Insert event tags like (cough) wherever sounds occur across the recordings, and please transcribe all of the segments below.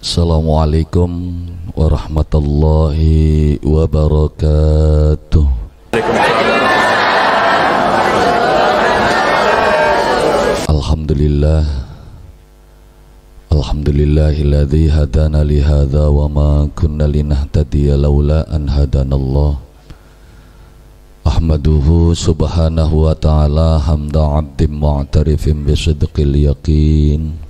Assalamualaikum warahmatullahi wabarakatuh. Alhamdulillah Alhamdulillahilladzi hadana li hadza wa ma kunna linahtadiya laula an hadanallah Ahmaduhu subhanahu wa ta'ala hamda 'abdin mu'tarifin bi sidqil yaqin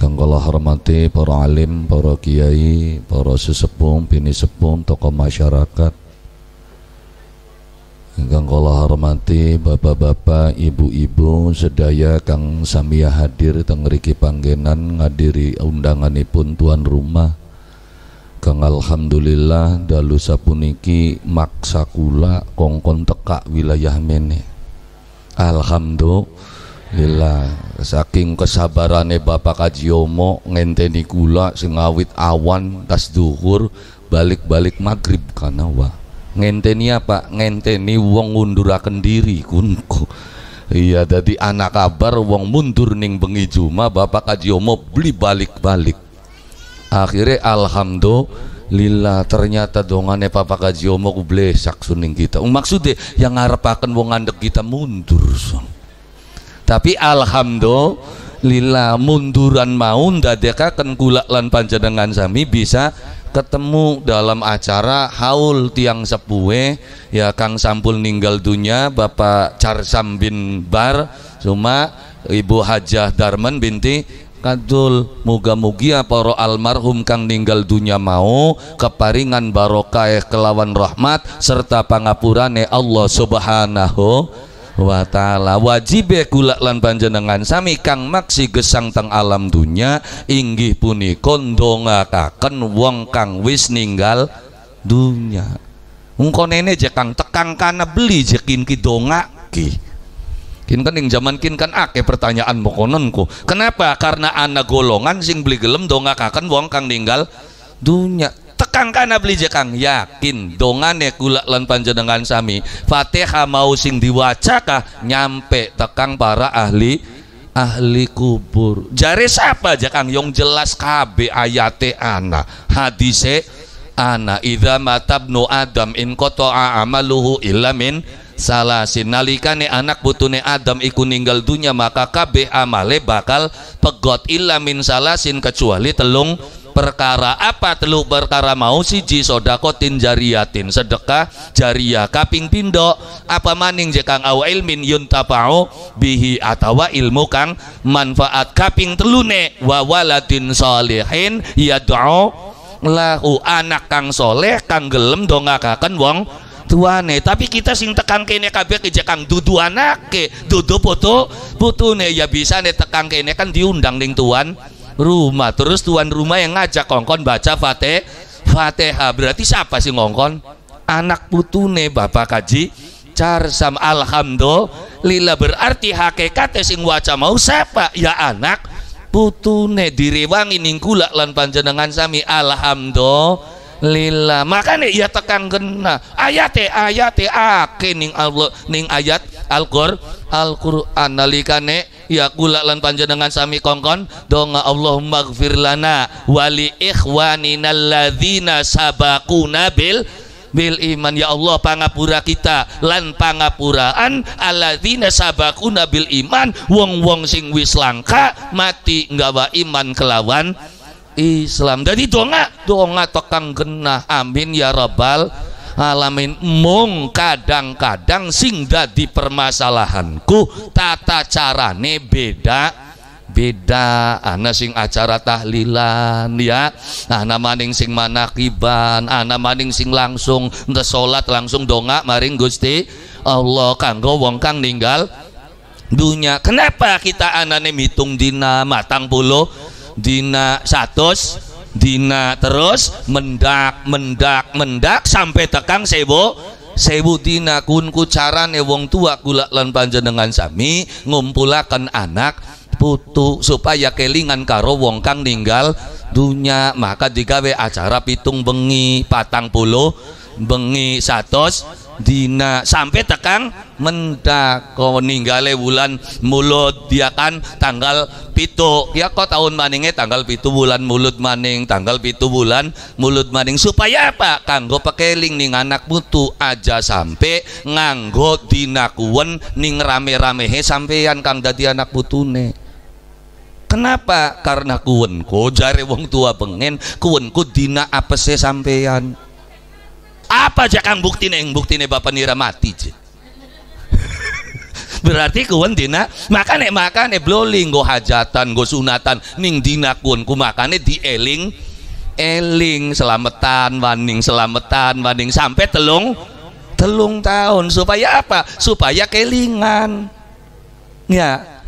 kang kula hormati para alim, para kiai, para sesepuh, bini sepuh, tokoh masyarakat. Kang kula hormati bapak-bapak, ibu-ibu sedaya kang samia hadir teng mriki panggenan ngadiri undanganipun tuan rumah. Kang alhamdulillah dalu sapuniki maksa kula kongkon tekak wilayah mene. Alhamdulillah Lila saking kesabarane Bapak Kajiomo ngenteni kula sing ngawit awan tas duhur balik-balik maghrib kana wa ngenteni apa ngenteni wong ngunduraken diri kunku iya dadi anak kabar wong mundur ning bengi juma Bapak Kajiomo beli balik-balik akhirnya alhamdulillah Lila ternyata dongane papa kajiomo ku blesak suning kita. maksudnya yang ngarepaken wong ngandek kita mundur. Son tapi alhamdulillah munduran mau ndadekaken kula lan panjenengan sami bisa ketemu dalam acara haul tiang sepue ya Kang Sampul ninggal dunia Bapak Carsam bin Bar cuma Ibu Hajah Darman binti Kadul muga-mugi para almarhum kang ninggal dunia mau keparingan barokah kelawan rahmat serta pangapurane Allah Subhanahu wa ta'ala wajib kula lan panjenengan sami kang maksi gesang teng alam dunya inggih punika ndongakaken wong kang wis ninggal dunya engko nene je kang tekang kana beli je kin ki dongaki kin kan yang zaman kin kan ake pertanyaan mokononku kenapa karena anak golongan sing beli gelem dongakaken wong kang ninggal dunya Kang kana beli kang yakin dongane kula lan panjenengan sami Fatihah mau sing diwaca kah nyampe tekang para ahli ahli kubur jari siapa aja kang yang jelas KB ayate ana hadise ana idza matabnu adam in qata'a amaluhu illa min salasin nalikane anak butune Adam iku ninggal dunia maka kabeh amale bakal pegot illa min salasin kecuali telung perkara apa teluk perkara mau siji sodakotin jariyatin sedekah jariah kaping pindo apa maning jekang awa ilmin yuntapau bihi atawa ilmu kang manfaat kaping telune wa waladin iya doang yad'u lahu anak kang soleh kang gelem dongakaken wong tuane tapi kita sing tekan kene kabeh jekang kang dudu anake dudu putu putune ya bisa ne tekan kene kan diundang ning tuan rumah terus tuan rumah yang ngajak kongkon baca fatih fatihah berarti siapa sih ngongkon anak putune bapak kaji carsam alhamdulillah berarti hakikat e sing waca mau siapa ya anak putune direwangi ningkulak lan panjenengan sami alhamdulillah Lila, makanya ia tekan gena ayat teh ayat teh ake ning Allah ning ayat Al-Qur Al-Qur'an nalikane ya kula lan panjenengan sami kongkon donga Allahumma gfir lana wali ikhwanina alladzina sabaquna bil bil iman ya Allah pangapura kita lan pangapuraan alladzina sabaku bil iman wong-wong sing wis langka mati nggawa iman kelawan Islam jadi donga donga tokang genah amin ya rabbal alamin mung kadang-kadang sing dadi permasalahanku tata carane beda beda ana sing acara tahlilan ya Nah, nama maning sing manakiban ana maning sing langsung ente salat langsung donga maring Gusti Allah kanggo wong kang ninggal dunia kenapa kita anane mitung dina matang puluh dina satus dina terus mendak mendak mendak sampai tekang sebo sewu dina kunku carane wong tua gulak lan panjenengan sami ngumpulakan anak putu supaya kelingan karo wong kang ninggal dunya maka digawe acara pitung bengi patang puluh bengi satus dina sampai tekan, mendako kau ninggale bulan mulut dia kan tanggal pitu ya kok tahun maningnya tanggal pitu bulan mulut maning tanggal pitu bulan mulut maning supaya apa kanggo pekeling ning anak mutu aja sampai nganggo dina kuen ning rame-rame he sampeyan kang dadi anak putune kenapa karena ko jare wong tua pengen ku dina apa sih sampeyan apa aja kang bukti neng bukti neng bapak nira mati je (laughs) berarti makan dina makan eh bloling go hajatan go sunatan ning dina makan ku eh dieling eling selametan waning selametan waning sampai telung telung tahun supaya apa supaya kelingan ya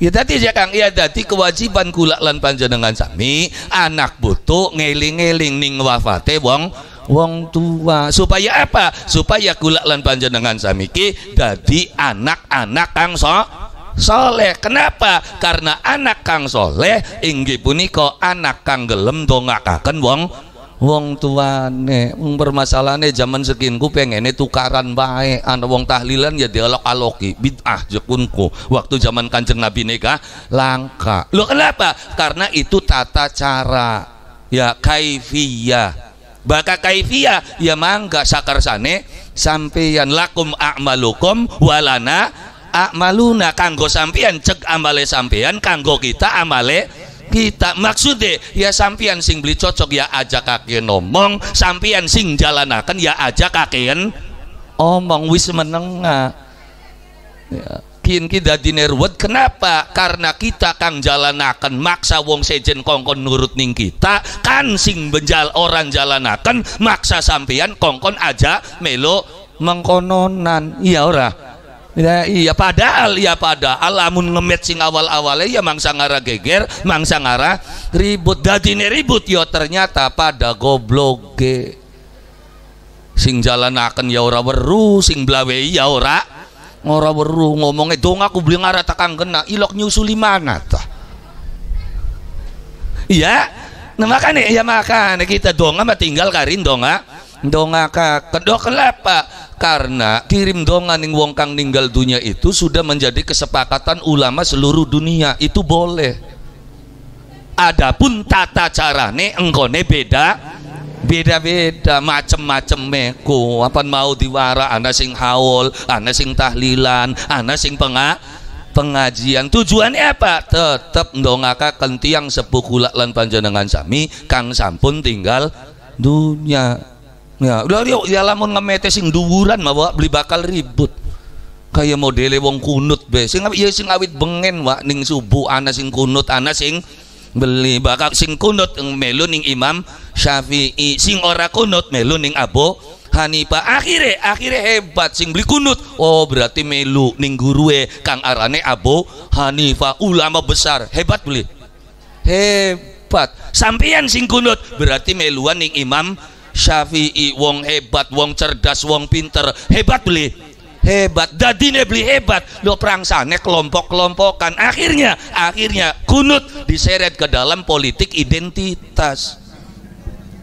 Ya tadi ya Kang, ya tadi kewajiban kula lan panjenengan sami anak butuh ngeling ngeling ning wafate wong wong tua supaya apa supaya kula lan panjenengan samiki dadi anak-anak kang so soleh kenapa karena anak kang soleh inggi punika anak kang gelem dongakaken wong wong tuane wong permasalahane zaman sekinku itu tukaran baik anak wong tahlilan ya dialog aloki bid'ah jekunku waktu zaman kanjeng nabi nikah langka lo kenapa karena itu tata cara ya kaifiyah baka kaifia ya mangga sakarsane sampeyan lakum a'malukum walana a'maluna kanggo sampeyan cek amale sampeyan kanggo kita amale kita deh ya sampian sing beli cocok ya aja kakek ngomong sampian sing jalanakan ya aja kakek omong wis menengah ya bikin kita dinerwet kenapa karena kita kang jalanakan maksa wong sejen kongkon nurut ning kita kan sing benjal orang jalanakan maksa sampeyan kongkon aja melo mengkononan iya ora Ya, iya padahal iya pada alamun ngemet sing awal-awalnya ya mangsa ngara geger mangsa ngara ribut dadine ribut yo ya ternyata pada goblok ge sing akan ya ora weru sing blawe ya ora ngora weruh ngomongnya dong aku beli ngara takang kena ilok nyusuli mana ta iya nah makanya ya makanya kita donga mah tinggal karin donga dong ka kedok kelapa karena kirim donga aning wong kang ninggal dunia itu sudah menjadi kesepakatan ulama seluruh dunia itu boleh adapun tata carane engkone beda beda-beda macem-macem meko apa mau diwara ana sing haul ana sing tahlilan ana sing penga pengajian tujuannya apa tetep ndongakaken kentiang sepuh kulak lan panjenengan sami kang sampun tinggal dunia ya udah yuk ya lamun ngemete sing duwuran mawa beli bakal ribut kayak modele wong kunut be sing ya sing awit bengen wak ning subuh ana sing kunut ana sing beli bakal sing kunut melu ning imam Syafi'i sing ora kunut melu ning Abu Hanifah akhirnya akhirnya hebat sing beli kunut oh berarti melu ning gurue kang arane Abu Hanifah ulama besar hebat beli hebat sampeyan sing kunut berarti meluan ning Imam Syafi'i wong hebat wong cerdas wong pinter hebat beli hebat dadine beli hebat lo sana kelompok-kelompokan akhirnya akhirnya kunut diseret ke dalam politik identitas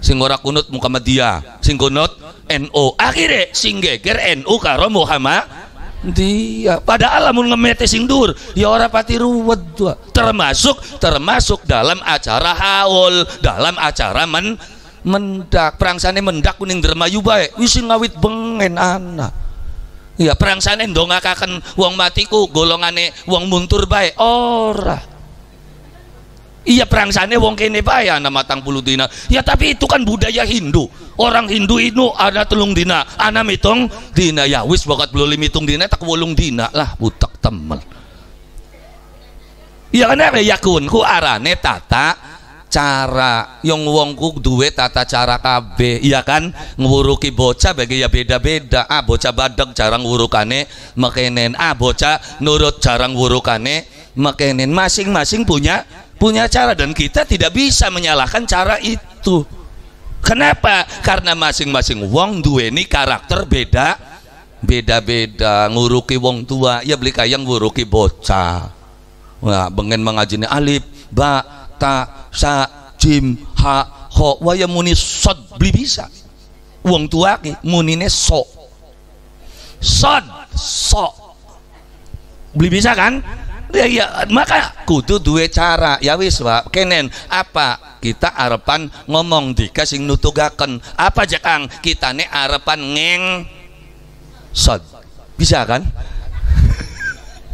sing ora kunut Muhammadiyah sing kunut NU akhirnya sing geger NU karo Muhammad dia pada alamun ngemete sing dur ya ora pati ruwet dua, termasuk termasuk dalam acara haul dalam acara men mendak perangsane mendak kuning dermayu bae wis ngawit bengen anak ya perangsane ndongakaken uang matiku golongane uang muntur bae ora iya perangsane wong kene pae ya, ana matang puluh dina ya tapi itu kan budaya Hindu orang Hindu itu ada telung dina ana mitung dina ya wis bakat belum limitung dina tak wolung dina lah butak temel iya kan ya, ya kun ku arane tata cara yang wongku duwe tata cara KB iya kan nguruki bocah bagi ya beda-beda ah bocah badak jarang wurukane mekenen ah bocah nurut jarang wurukane mekenen masing-masing punya punya cara dan kita tidak bisa menyalahkan cara itu kenapa? karena masing-masing wong duweni karakter beda beda-beda nguruki wong tua ya beli kayang nguruki bocah nah, bengen mengajini alif ba ta sa jim ha ho waya muni sod beli bisa wong tua ki munine so sod so beli bisa kan ya iya maka kudu dua cara ya wis Pak kenen apa kita arepan ngomong dikasih nutugakan nutugaken apa aja Kang nih arepan ngeng sod bisa kan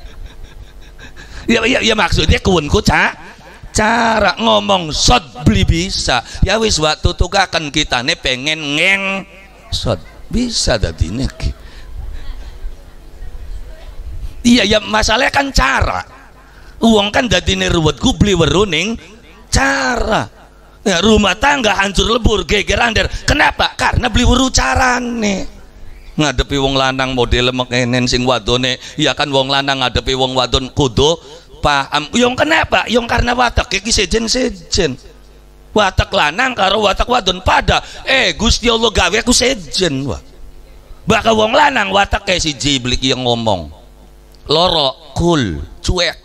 (laughs) ya ya ya maksudnya ku ca cara ngomong sod beli bisa ya wis waktu kita nih pengen ngeng sod bisa tadi nih iya ya masalahnya kan cara uang kan jadi ruwet Gue beli weruning cara ya, rumah tangga hancur lebur geger ander kenapa karena beli weru nih. ngadepi wong lanang model mekenen sing wadone ya kan wong lanang ngadepi wong wadon kudo. paham yang kenapa yang karena watak kiki sejen sejen watak lanang karo watak wadon pada eh Gusti Allah gawe aku sejen wah bakal wong lanang watak kayak si jiblik yang ngomong loro kul cuek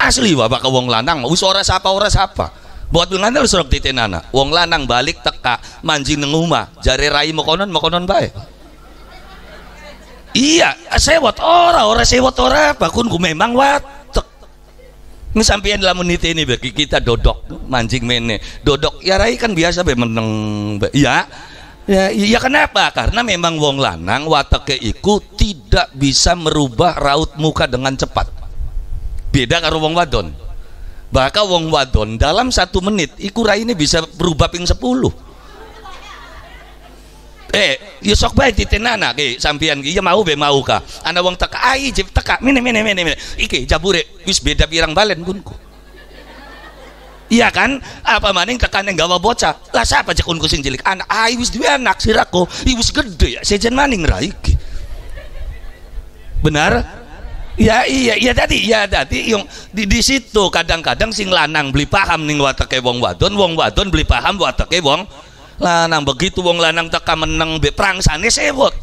asli bapak ke wong lanang wis ora sapa ora sapa buat wong lanang suruh titin anak wong lanang balik teka manji neng rumah jare rai mokonon mokonon baik iya sewot ora ora sewot ora ku memang watek ngesampian menit ini bagi kita dodok mancing mene dodok ya rai kan biasa be meneng be. ya Ya, ya, ya kenapa? Karena memang wong lanang wateke iku tidak bisa merubah raut muka dengan cepat. Beda karo wong wadon. Bahkan wong wadon dalam satu menit iku ini bisa berubah ping sepuluh. Eh, ya sok bae ditenana ke sampean ki ya mau be mau ka. Ana wong teka ai jep teka mene mene mene mene. Iki jabure wis beda pirang balen gunku iya kan apa maning tekan yang gawa bocah lah siapa cek kucing cilik anak ah iwis dua anak sirako iwis gede ya sejen maning raiki benar ya iya iya tadi ya tadi yang di, di situ kadang-kadang sing lanang beli paham ning wateke wong wadon wong wadon beli paham wateke wong lanang begitu wong lanang teka meneng be perang sana sewot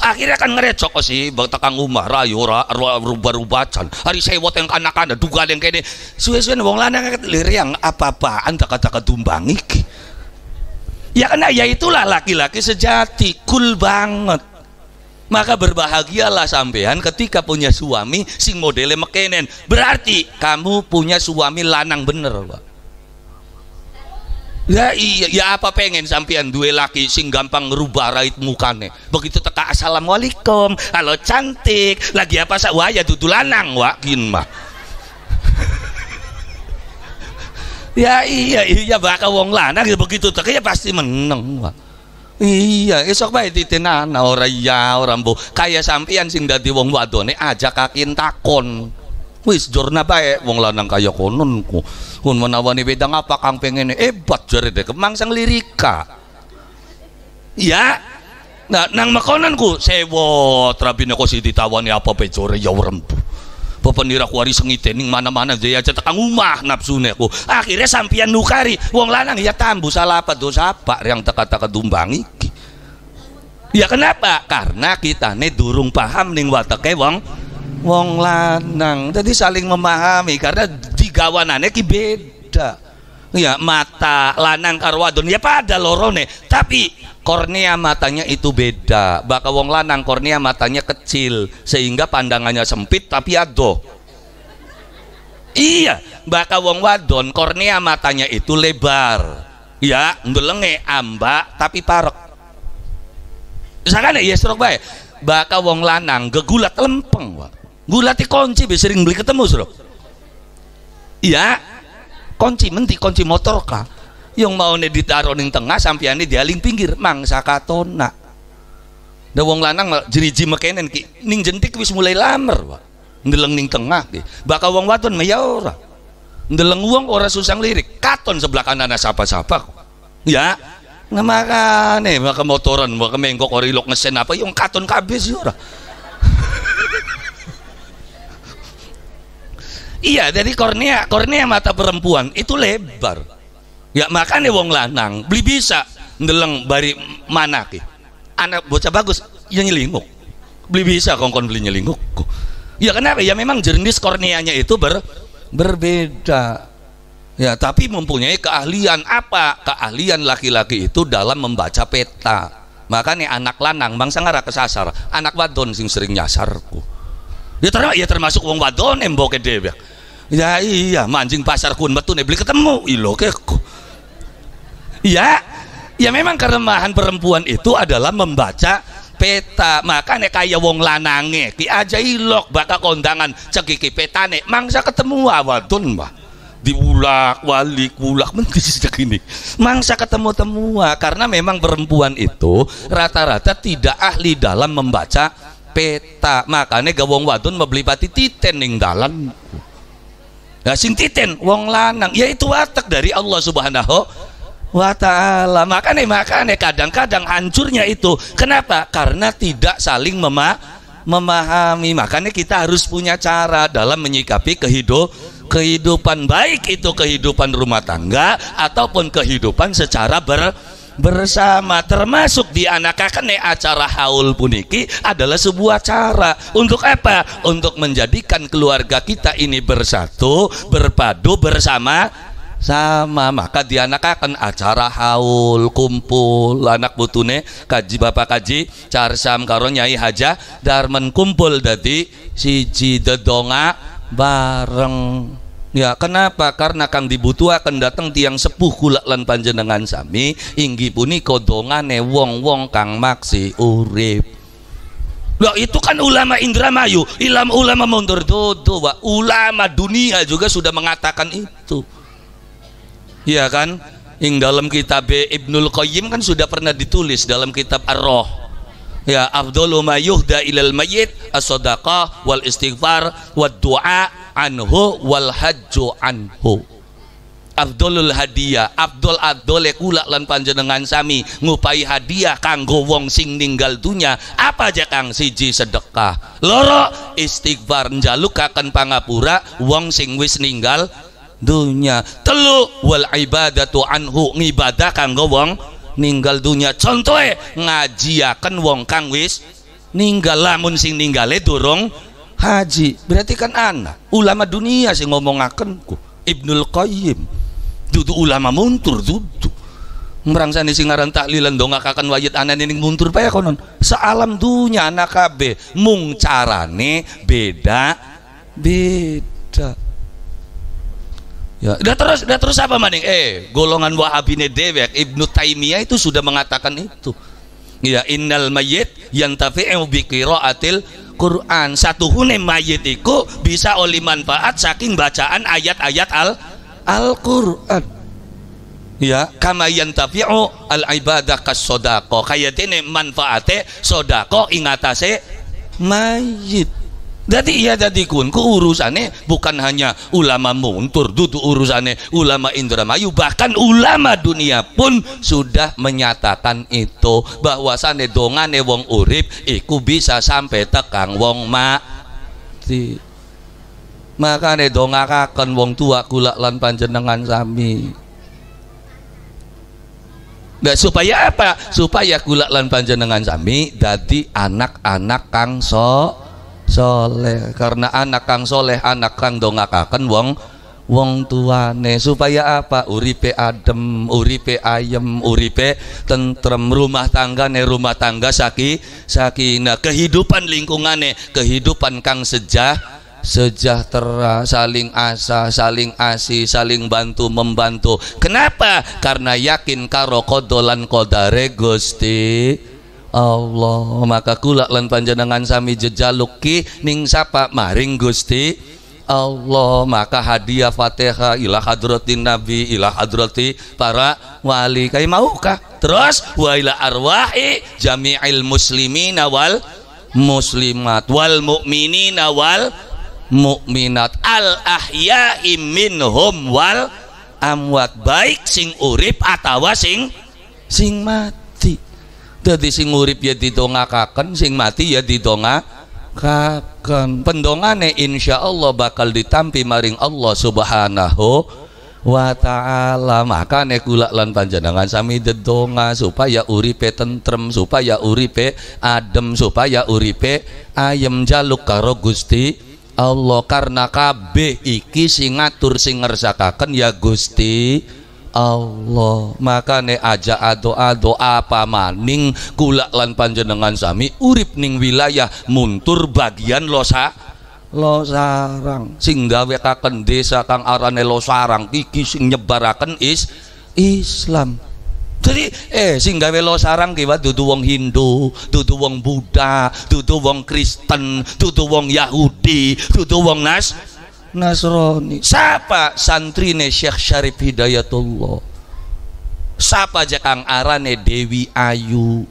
akhirnya kan ngerecok oh, sih bang rumah rumah rayu ra, rubah rubacan hari saya buat yang anak-anak duga yang kayak ini suwe-suwe wong lanang kan yang apa-apaan apa kata-kata tumbangik ya karena ya itulah laki-laki sejati cool banget maka berbahagialah sampean ketika punya suami sing modele mekenen berarti kamu punya suami lanang bener pak Ya iya, ya apa pengen sampean dua laki sing gampang ngerubah rait mukane. Begitu teka assalamualaikum, halo cantik, lagi apa sak wah ya dudu lanang wak gin mah. (laughs) ya iya iya bakal wong lanang ya begitu teka ya pasti meneng wak. Iya, esok di titenan ora ya orang bu, Kaya sampean sing dadi wong wadone aja kakin takon wis jurna baik wong lanang kaya konon ku kun menawani bedang apa kang pengen hebat jare deh kemang sang lirika ya nah nang makananku ku sewo terabine kok sidi ditawani apa pejore ya rembu pepenira kuari sengitening mana-mana jaya cetak umah nafsune ku akhirnya sampian nukari wong lanang ya tambu salah apa dosa apa yang teka-teka dumbang iki ya kenapa karena kita ne durung paham ning wateke wong wong lanang jadi saling memahami karena digawanannya ki beda ya mata lanang karwadon ya pada lorone tapi kornea matanya itu beda bakal wong lanang kornea matanya kecil sehingga pandangannya sempit tapi ado iya bakal wong wadon kornea matanya itu lebar ya ngelenge ambak tapi parek misalkan ya serok baik bakal wong lanang gegulat lempeng wak gulati kunci biasa sering beli ketemu suruh iya kunci menti kunci motor ka. yang mau nih ditaruh di tengah sampai sampiannya dialing pinggir mangsa katona da wong lanang jeriji mekenen ki ning jentik wis mulai lamer wa ndeleng ning tengah ki bakal wong waton meyora ora ndeleng wong ora susang lirik katon sebelah kanan sapa-sapa ya nih maka motoran maka mengkok ori lok ngesen apa yang katon kabis ora Iya, dari kornea, kornea mata perempuan itu lebar. Ya makanya wong lanang beli bisa ndeleng bari mana ki. Anak bocah bagus yang nyelinguk. Beli bisa kongkon beli nyelinguk. Ya kenapa? Ya memang jenis korneanya itu ber, berbeda. Ya, tapi mempunyai keahlian apa? Keahlian laki-laki itu dalam membaca peta. Makanya anak lanang bangsa ngara kesasar, anak wadon sing sering nyasarku. ya termasuk ya termasuk wong wadon emboke dhewe ya iya mancing pasar kun batu nih beli ketemu ilo keko iya ya memang keremahan perempuan itu adalah membaca peta makanya kaya wong lanange ki aja ilok bakal kondangan cekiki petane mangsa ketemu awadun mah diulak walik ulak menti (laughs) sejak ini mangsa ketemu temua karena memang perempuan itu rata-rata tidak ahli dalam membaca peta makanya gawong wadun membeli pati titen ning dalan Nah, sing titen wong lanang yaitu watak dari Allah Subhanahu wa taala. Makanya makanya kadang-kadang hancurnya itu kenapa? Karena tidak saling mema memahami. Makanya kita harus punya cara dalam menyikapi kehidup kehidupan baik itu kehidupan rumah tangga ataupun kehidupan secara ber bersama termasuk di dianakakan acara haul puniki adalah sebuah cara untuk apa untuk menjadikan keluarga kita ini bersatu berpadu bersama sama maka di akan acara haul kumpul anak butune kaji bapak kaji carsam karo nyai haja darmen kumpul dadi siji dedonga bareng Ya, kenapa? Karena kang dibutuhkan datang tiang sepuh kulak lan panjenengan sami inggi puni kodongane wong-wong kang maksi urip. Loh, itu kan ulama Indramayu, ilam ulama mundur dodo, Ulama dunia juga sudah mengatakan itu. Ya kan? Ing dalam kitab Ibnul Qayyim kan sudah pernah ditulis dalam kitab Ar-Roh. Ya, afdalu mayuhda ilal mayyit as-sadaqah wal istighfar wad du'a anhu wal hajju anhu Abdulul hadiah Abdul Abdul ya kula lan panjenengan sami ngupai hadiah kanggo wong sing ninggal dunya apa aja kang siji sedekah loro istighfar njalukaken pangapura wong sing wis ninggal dunya telu wal ibadatu anhu ngibadah kanggo wong ninggal dunya contoh ngajiaken wong kang wis ninggal lamun sing ninggale durung haji berarti kan anak ulama dunia sih akan ku Ibnul Qayyim duduk ulama muntur nih merangsani sing singaran taklilan akan wajib anak ini muntur payah konon sealam dunia anak kabe mung carane beda beda ya udah terus udah terus apa maning eh golongan wahabine dewek Ibnu Taimiyah itu sudah mengatakan itu ya innal mayyit yantafi'u bi qiraatil Quran satu hune mayit iku bisa oli manfaat saking bacaan ayat-ayat al Al-Quran ya kama yang yantafi'u al ibadah kas sodako kayak ini manfaatnya sodako ingatase mayit jadi iya jadi ku urusannya bukan hanya ulama muntur dudu urusannya ulama Indramayu bahkan ulama dunia pun sudah menyatakan itu bahwasane dongane wong urip iku bisa sampai tekang wong mati makane dongakaken wong tua kulak lan panjenengan sami Nah, supaya apa? Supaya kulak lan panjenengan sami dadi anak-anak kang sok soleh karena anak kang soleh anak kang dongakakan wong wong tuane supaya apa uripe adem uripe ayem uripe tentrem rumah tangga tanggane rumah tangga saki sakinah kehidupan lingkungane kehidupan kang sejah sejahtera saling asa saling asi saling bantu membantu kenapa karena yakin karo kodolan kodare gusti Allah maka kula lan panjenengan sami jejaluki ning sapa maring Gusti Allah maka hadiah Fatihah ilah hadratin nabi ilah hadrati para wali kai maukah terus wa ila arwahi jami'il muslimin wal muslimat wal mu'minin wal mukminat al ahya'i minhum wal amwat baik sing urip atawa sing sing mat jadi sing urip ya ditongakaken sing mati ya ditongakaken pendongane insya Allah bakal ditampi maring Allah subhanahu wa ta'ala makane nekulak lan panjenengan sami dedonga supaya uripe tentrem supaya uripe adem supaya uripe ayem jaluk karo Gusti Allah karena kabeh iki sing ngatur sing ngersakaken ya Gusti Allah maka ne aja doa doa apa maning kulak lan panjenengan sami urip ning wilayah muntur bagian losa lo sarang sing gawe kaken desa kang arane lo sarang iki sing nyebaraken is Islam jadi eh sing gawe lo sarang kiwa dudu wong Hindu dudu wong Buddha dudu wong Kristen dudu wong Yahudi dudu wong Nas Nasrani siapa santrine Syekh Syarif Hidayatullah siapa kang arane Dewi Ayu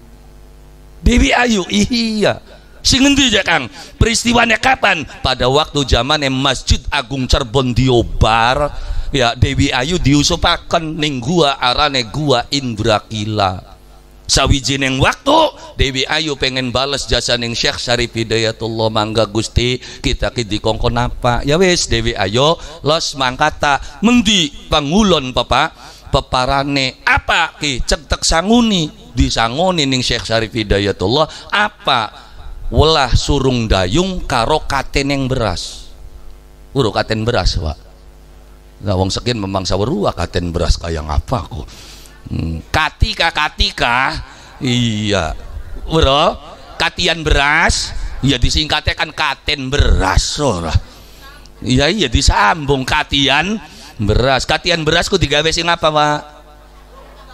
Dewi Ayu iya sing aja kang peristiwanya kapan pada waktu zaman Masjid Agung Cirebon Diobar ya Dewi Ayu diusupaken ning gua arane gua Indrakila sawijineng waktu Dewi Ayu pengen bales jasa neng Syekh Syarif Hidayatullah mangga Gusti kita kidi kongkon apa ya wis Dewi Ayu los mangkata mendi pangulon papa peparane apa ki cetek sanguni disangoni ning Syekh Syarif Hidayatullah apa welah surung dayung karo katen yang beras uru katen beras pak nggak wong sekin memang sawer katen beras kayak apa kok katika katika iya bro katian beras ya disingkatnya kan katen beras ora iya iya disambung katian beras katian beras ku digawe sing apa pak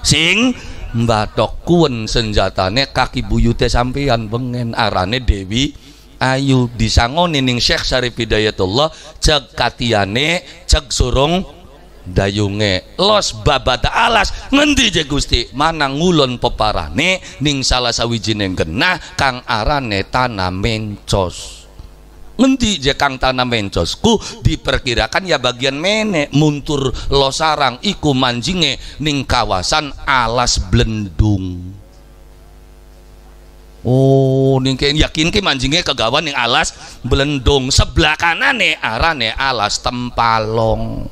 sing batok kuen senjatane kaki buyute sampeyan bengen arane Dewi Ayu disangoni ning Syekh Syarif Hidayatullah cek katiane cek surung dayunge los babata alas ngendi je Gusti mana ngulon peparane ning salah sawijine genah kang arane tanah mencos ngendi je kang tanah mencosku diperkirakan ya bagian menek muntur losarang iku manjinge ning kawasan alas blendung Oh, ning yakin ki manjinge kegawan ning alas belendung sebelah kanan arah arane alas tempalong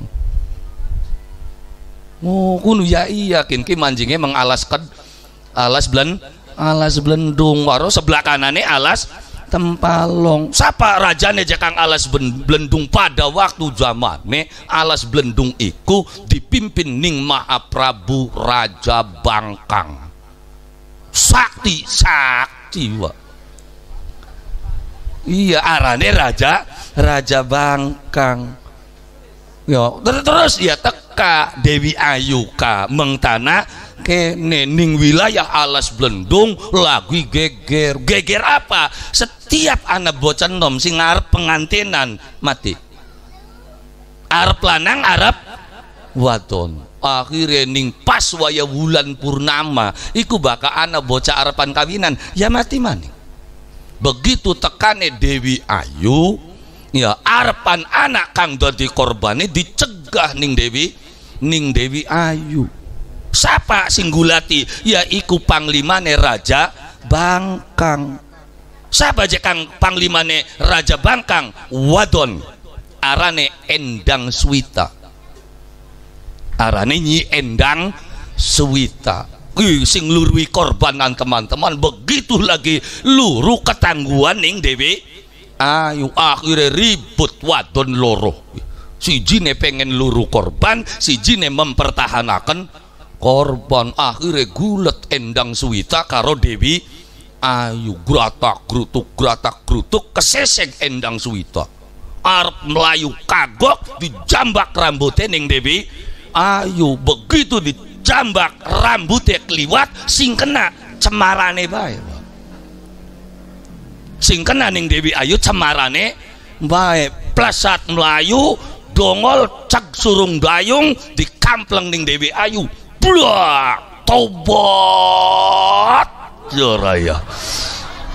oh kunu ya iya kinki manjingnya mengalaskan alas belen alas blendung waro sebelah kanane alas tempalong siapa raja nih jakang alas blendung pada waktu zaman me alas belendung iku dipimpin ning maha prabu raja bangkang sakti sakti wa iya arane raja raja bangkang yo terus ya tek Ka Dewi Ayu Mengtana ke ning wilayah alas blendung lagi geger geger apa setiap anak bocah nom sing arep pengantinan mati arep lanang arep waton akhirnya ning pas waya wulan purnama iku baka anak bocah arepan kawinan ya mati maning begitu tekane Dewi Ayu ya arepan anak kang dadi korbane dicegah ning Dewi ning Dewi Ayu siapa singgulati ya iku panglimane Raja Bangkang siapa aja kang panglimane Raja Bangkang wadon arane Endang Swita arane Nyi Endang Swita Ih, sing korbanan teman-teman begitu lagi luru ketangguhan ning Dewi ayu akhirnya ribut wadon loro Si jine pengen luru korban si jine mempertahanakan korban akhirnya gulet endang suwita karo Dewi ayu gratak grutuk gratak grutuk kesesek endang suwita arep melayu kagok dijambak rambutnya neng Dewi ayu begitu dijambak rambutnya keliwat sing kena cemarane bae sing kena neng Dewi ayu cemarane bae plasat melayu dongol cak surung dayung di kampleng ning Dewi Ayu blak tobat ya raya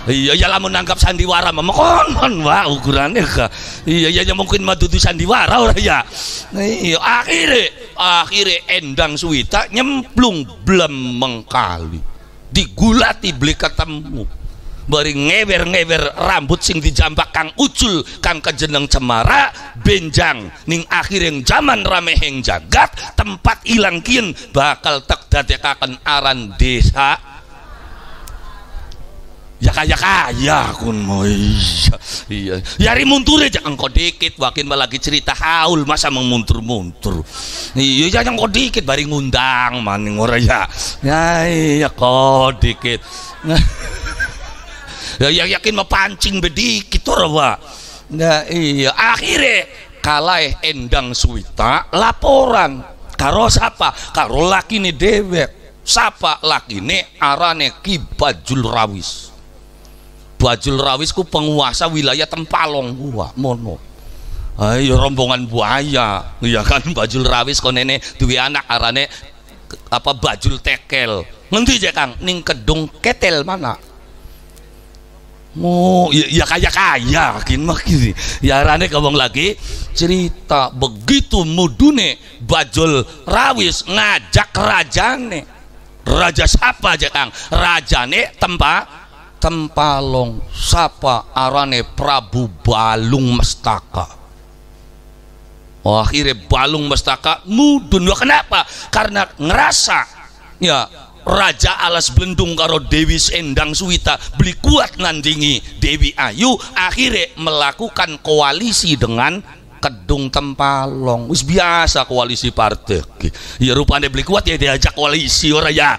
iya ya lamun nangkap sandiwara mah konon wah ukurannya ka iya ya mungkin mah dudu sandiwara ora ya iya akhire akhire endang suwita nyemplung belum mengkali digulati beli ketemu bari ngewer-ngewer rambut sing dijambak Kang Ucul kang kejeneng cemara benjang ning akhir yang zaman rameheng jagat tempat ilang kian bakal tak dadekaken aran desa ya kaya kaya kun mau iya iya yari muntur aja engkau dikit wakin lagi cerita haul masa menguntur muntur iya ya engkau dikit bari ngundang maning ora ya ya iya kau dikit (laughs) ya yakin mau pancing bedik itu rawa nah iya akhirnya kalai endang suwita laporan karo siapa karo laki ini dewek siapa laki ini arane ki bajul rawis bajul rawis ku penguasa wilayah tempalong wah mono ayo ya rombongan buaya iya kan bajul rawis nenek duwe anak arane apa bajul tekel Nanti aja kang ning kedung ketel mana Mau oh, ya, ya kaya kaya kini ya rane kawang lagi cerita begitu mudune bajul rawis ngajak rajane raja siapa aja kang rajane tempa tempalong sapa arane Prabu Balung Mestaka oh, akhirnya Balung Mestaka mudun Loh, kenapa karena ngerasa ya Raja alas belendung karo Dewi Sendang Suwita beli kuat nandingi Dewi Ayu akhirnya melakukan koalisi dengan Kedung Tempalong wis biasa koalisi partai ya rupanya beli kuat ya diajak koalisi orang ya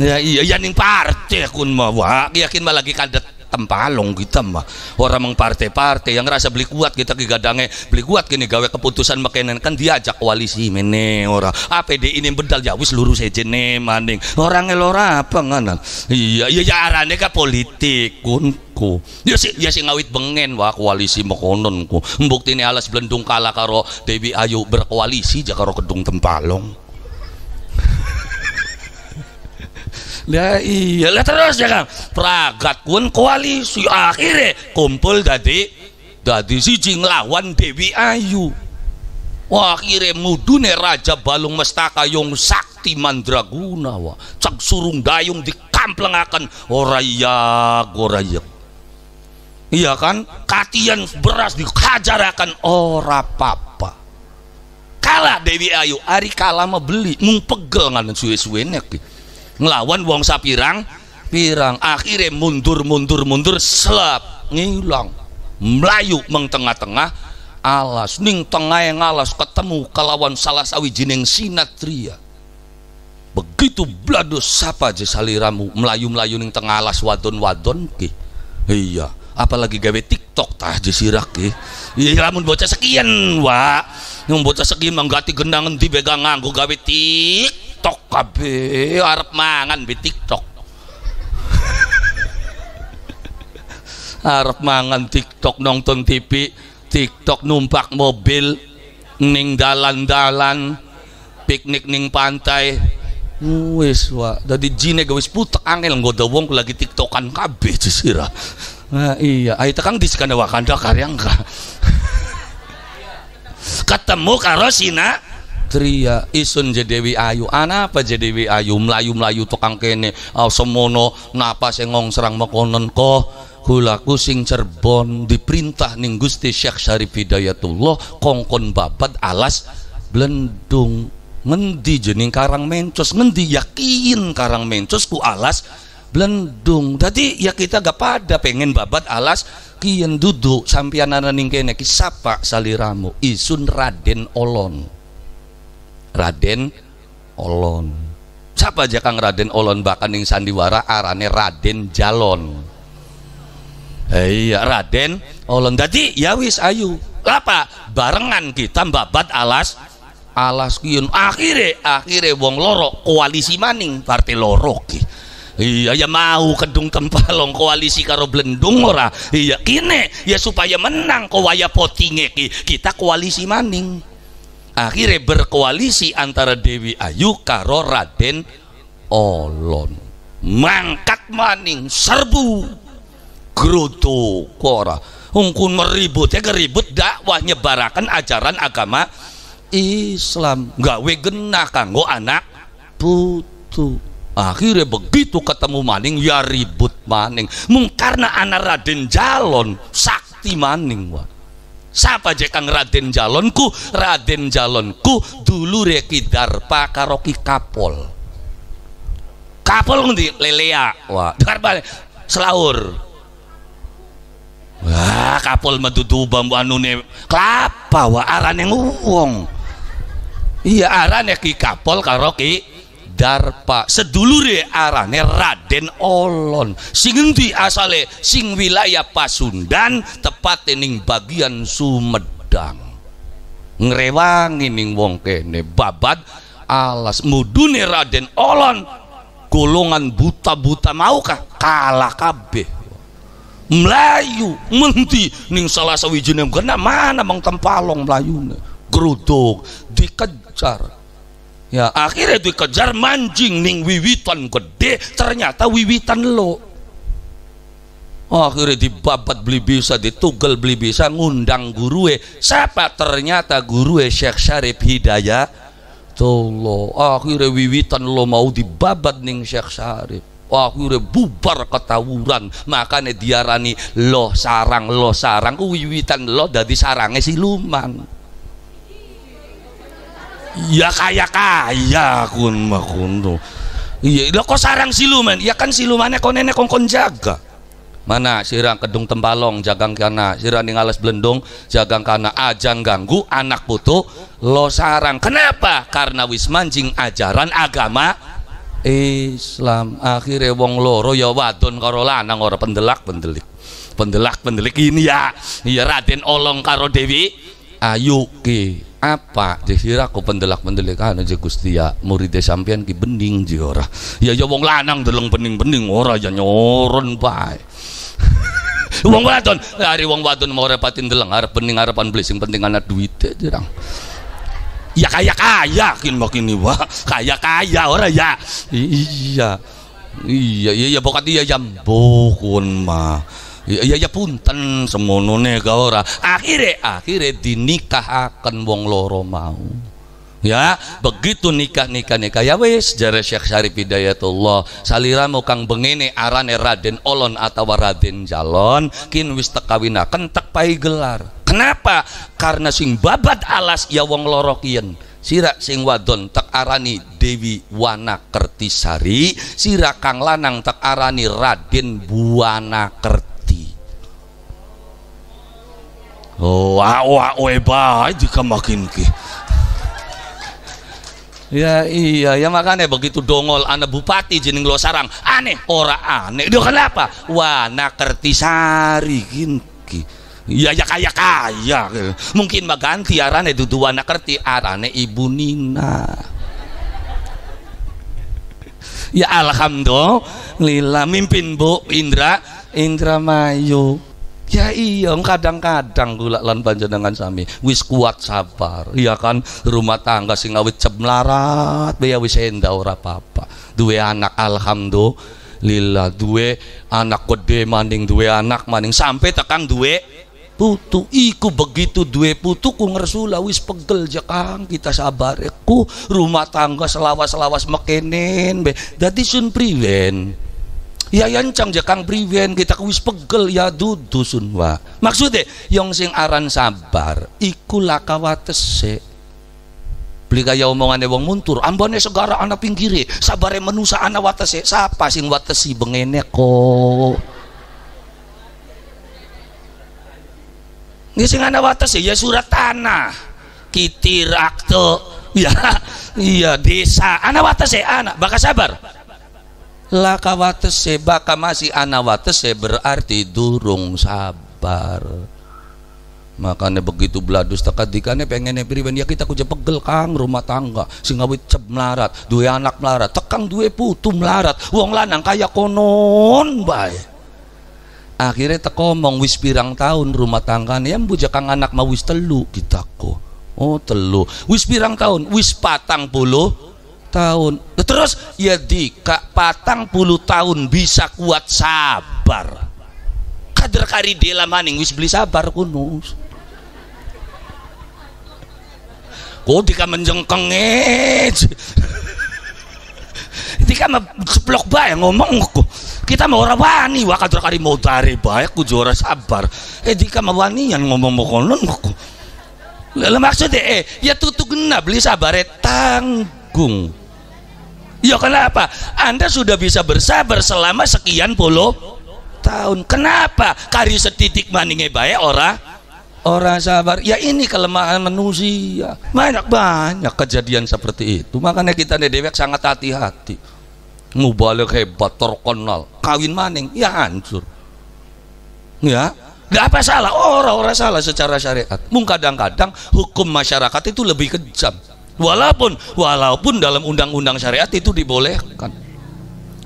ya iya ya partai kun mawa yakin malah lagi hitam palung hitam mah orang meng partai-partai yang rasa beli kuat kita ke gadangnya beli kuat gini gawe keputusan makanan kan diajak koalisi mene orang APD ini bedal jauh ya, seluruh sejene maning orang elora apa nganan iya iya ya arane ka politik kunku ya si ya si ngawit bengen wah koalisi mekonon ku mbukti ini alas belendung kalah karo Dewi Ayu berkoalisi jakaro kedung tempalong Ya iya lah terus ya kan pragat pun koalisi akhirnya kumpul dari dari jing lawan Dewi Ayu wah akhirnya mudune Raja Balung Mestaka yang sakti mandraguna wah cak surung dayung akan oraya goraya. iya kan katian beras akan ora papa kalah Dewi Ayu hari kalah beli mung pegel nganan suwe-suwe nek ngelawan wong sapirang pirang akhirnya mundur mundur mundur selap ngilang melayu meng tengah-tengah alas ning tengah yang alas ketemu kalawan salah sawi jineng sinatria begitu blado sapa je saliramu melayu melayu ning tengah alas wadon wadon ki iya apalagi gawe tiktok tah je sirak ki iya lamun bocah sekian wa yang bocah sekian manggati gendangan di begang gawe tik TikTok kabe, arep mangan di TikTok. (laughs) arep mangan TikTok nonton TV, TikTok numpak mobil ning dalan-dalan, piknik ning pantai. Wis wa, dadi jine gawis putek angel nggoda wong lagi TikTokan kabeh sirah. Nah, iya, ayo tekan di sekanda wakanda karyang ka. (laughs) Ketemu karo Sina satria isun jedewi ayu ana apa jedewi ayu melayu-melayu tukang kene oh, semono napa sengong serang mekonon kok, hula sing cerbon diperintah ning Gusti Syekh Syarif Hidayatullah kongkon babat alas blendung ngendi jening karang mencos ngendi yakin karang mencos ku alas blendung tadi ya kita gak pada pengen babat alas kian duduk sampian ning kene ki saliramu isun Raden Olon Raden Olon siapa aja Kang Raden Olon bahkan yang sandiwara arane Raden Jalon eh, iya Raden Olon jadi ya wis ayu apa barengan kita babat alas alas kiun akhirnya akhirnya wong loro koalisi maning partai loro ki iya ya mau kedung tempalong (laughs) koalisi karo blendung ora iya kine ya supaya menang kowaya potinge ki kita koalisi maning akhirnya berkoalisi antara Dewi Ayu karo Raden Olon mangkat maning serbu groto kora hukum meribut ya keribut dakwah nyebarakan ajaran agama Islam gawe genah kanggo anak putu akhirnya begitu ketemu maning ya ribut maning mung karena anak Raden Jalon sakti maning wah Siapa aja kang Raden Jalonku? Raden Jalonku dulu rekidar Pak Karoki kapol. Kapol nanti Lelea. Wah, balik, selaur. Wah, kapol medudu bambu anune kelapa wah arane nguwong. Iya arane ki kapol Karoki darpa sedulure arane Raden Olon sing endi asale sing wilayah Pasundan tepat ning bagian Sumedang ngrewangi ning wong kene babat alas mudune Raden Olon golongan buta-buta maukah kalah kabeh Melayu menti ning salah sawijining kena mana mang tempalong melayune gerudok dikejar ya akhirnya dikejar mancing ning wiwitan gede ternyata wiwitan lo akhirnya dibabat beli bisa ditugel beli bisa ngundang guru eh siapa ternyata guru eh Syekh Syarif Hidayah Tolo akhirnya wiwitan lo mau dibabat ning Syekh Syarif akhirnya bubar ketawuran makanya diarani lo sarang lo sarang wiwitan lo dari sarangnya siluman ya kaya kaya kun mah iya lo kok sarang siluman ya kan silumannya kau nenek kong jaga mana sirang kedung tembalong jagang kana sirang ningales belendung jagang kana ajang ganggu anak putu lo sarang kenapa karena wis mancing ajaran agama Islam akhirnya wong loro ya wadon karo lanang ora pendelak pendelik pendelak pendelik ini ya ya Raden Olong karo Dewi Ayuki apa dikira ku pendelak-pendelik kan je Gusti ya murid sampean ki bening je ora ya ya wong lanang deleng bening-bening ora ya nyoron bae (laughs) wong wadon hari wong wadon mau repatin deleng harap bening harapan beli sing penting anak duit e, jirang ya kaya kaya kin makin wah kaya kaya ora ya iya iya iya iya bokat iya jam ya, bokun mah Ya, ya ya punten semonone ga ora akhirnya dinikah akan wong loro mau ya begitu nikah nikah nikah ya wes jare Syekh Syarif Hidayatullah saliramu kang bengene arane Raden Olon atau Raden Jalon kin wis tekawina kentek pai gelar kenapa karena sing babat alas ya wong loro kien sira sing wadon tek arani Dewi Wana Kertisari sirak kang lanang tek arani Raden Buana Kertisari Oh, makin ki. Ya iya ya makanya begitu dongol anak bupati jeneng lo sarang aneh ora aneh dia kenapa wah nakerti sari ginki ya ya kaya kaya mungkin maganti arane dua nakerti arane ibu Nina ya alhamdulillah mimpin bu Indra Indra Mayu Ya iya, kadang-kadang gula lan panjenengan sami wis kuat sabar. Iya kan rumah tangga sing awit cemlarat, ya wis enda ora apa-apa. Duwe anak alhamdulillah, duwe anak gede maning duwe anak maning sampai tekan duwe putu iku begitu duwe putu ku ngersula wis pegel jekang kita sabar ku rumah tangga selawas-selawas mekenen be dadi sun priwen ya yancang jekang priwen kita kuis pegel ya dudusun wa maksudnya yang sing aran sabar iku kawatese beli kaya omongannya wong muntur ambane segara anak pinggiri sabare menusa anak watese siapa sing watesi bengene kok ini sing anak watese ya surat tanah kitir akte ya (laughs) iya desa anak watese anak bakal sabar laka watese baka masih ana e, berarti durung sabar makanya begitu beladus tekat dikane pengennya beri ya kita kuja pegel kang rumah tangga singawit cep melarat dua anak melarat tekang dua putu melarat uang lanang kaya konon bay akhirnya tekomong wis pirang tahun rumah tanggane yang ya buja anak mau wis telu kita ko oh telu wis pirang tahun wis patang puluh tahun terus ya di kak patang puluh tahun bisa kuat sabar kader kari dela maning wis beli sabar kunus kok oh, dika menjengkeng (laughs) dika seblok bayang ngomong kok kita mau orang wani wa kader kari mau tari bayak ku juara sabar eh dika yang ngomong mau konon kok lalu maksudnya eh ya tutup gena beli sabar eh, tanggung Ya kenapa? Anda sudah bisa bersabar selama sekian puluh tahun. Kenapa? Kari setitik maningnya baik orang orang sabar. Ya ini kelemahan manusia. Banyak banyak kejadian seperti itu. Makanya kita di dewek sangat hati-hati. Mubalik hebat terkenal. Kawin maning ya hancur. Ya, gak apa salah orang-orang salah secara syariat. Mung kadang-kadang hukum masyarakat itu lebih kejam walaupun walaupun dalam undang-undang syariat itu dibolehkan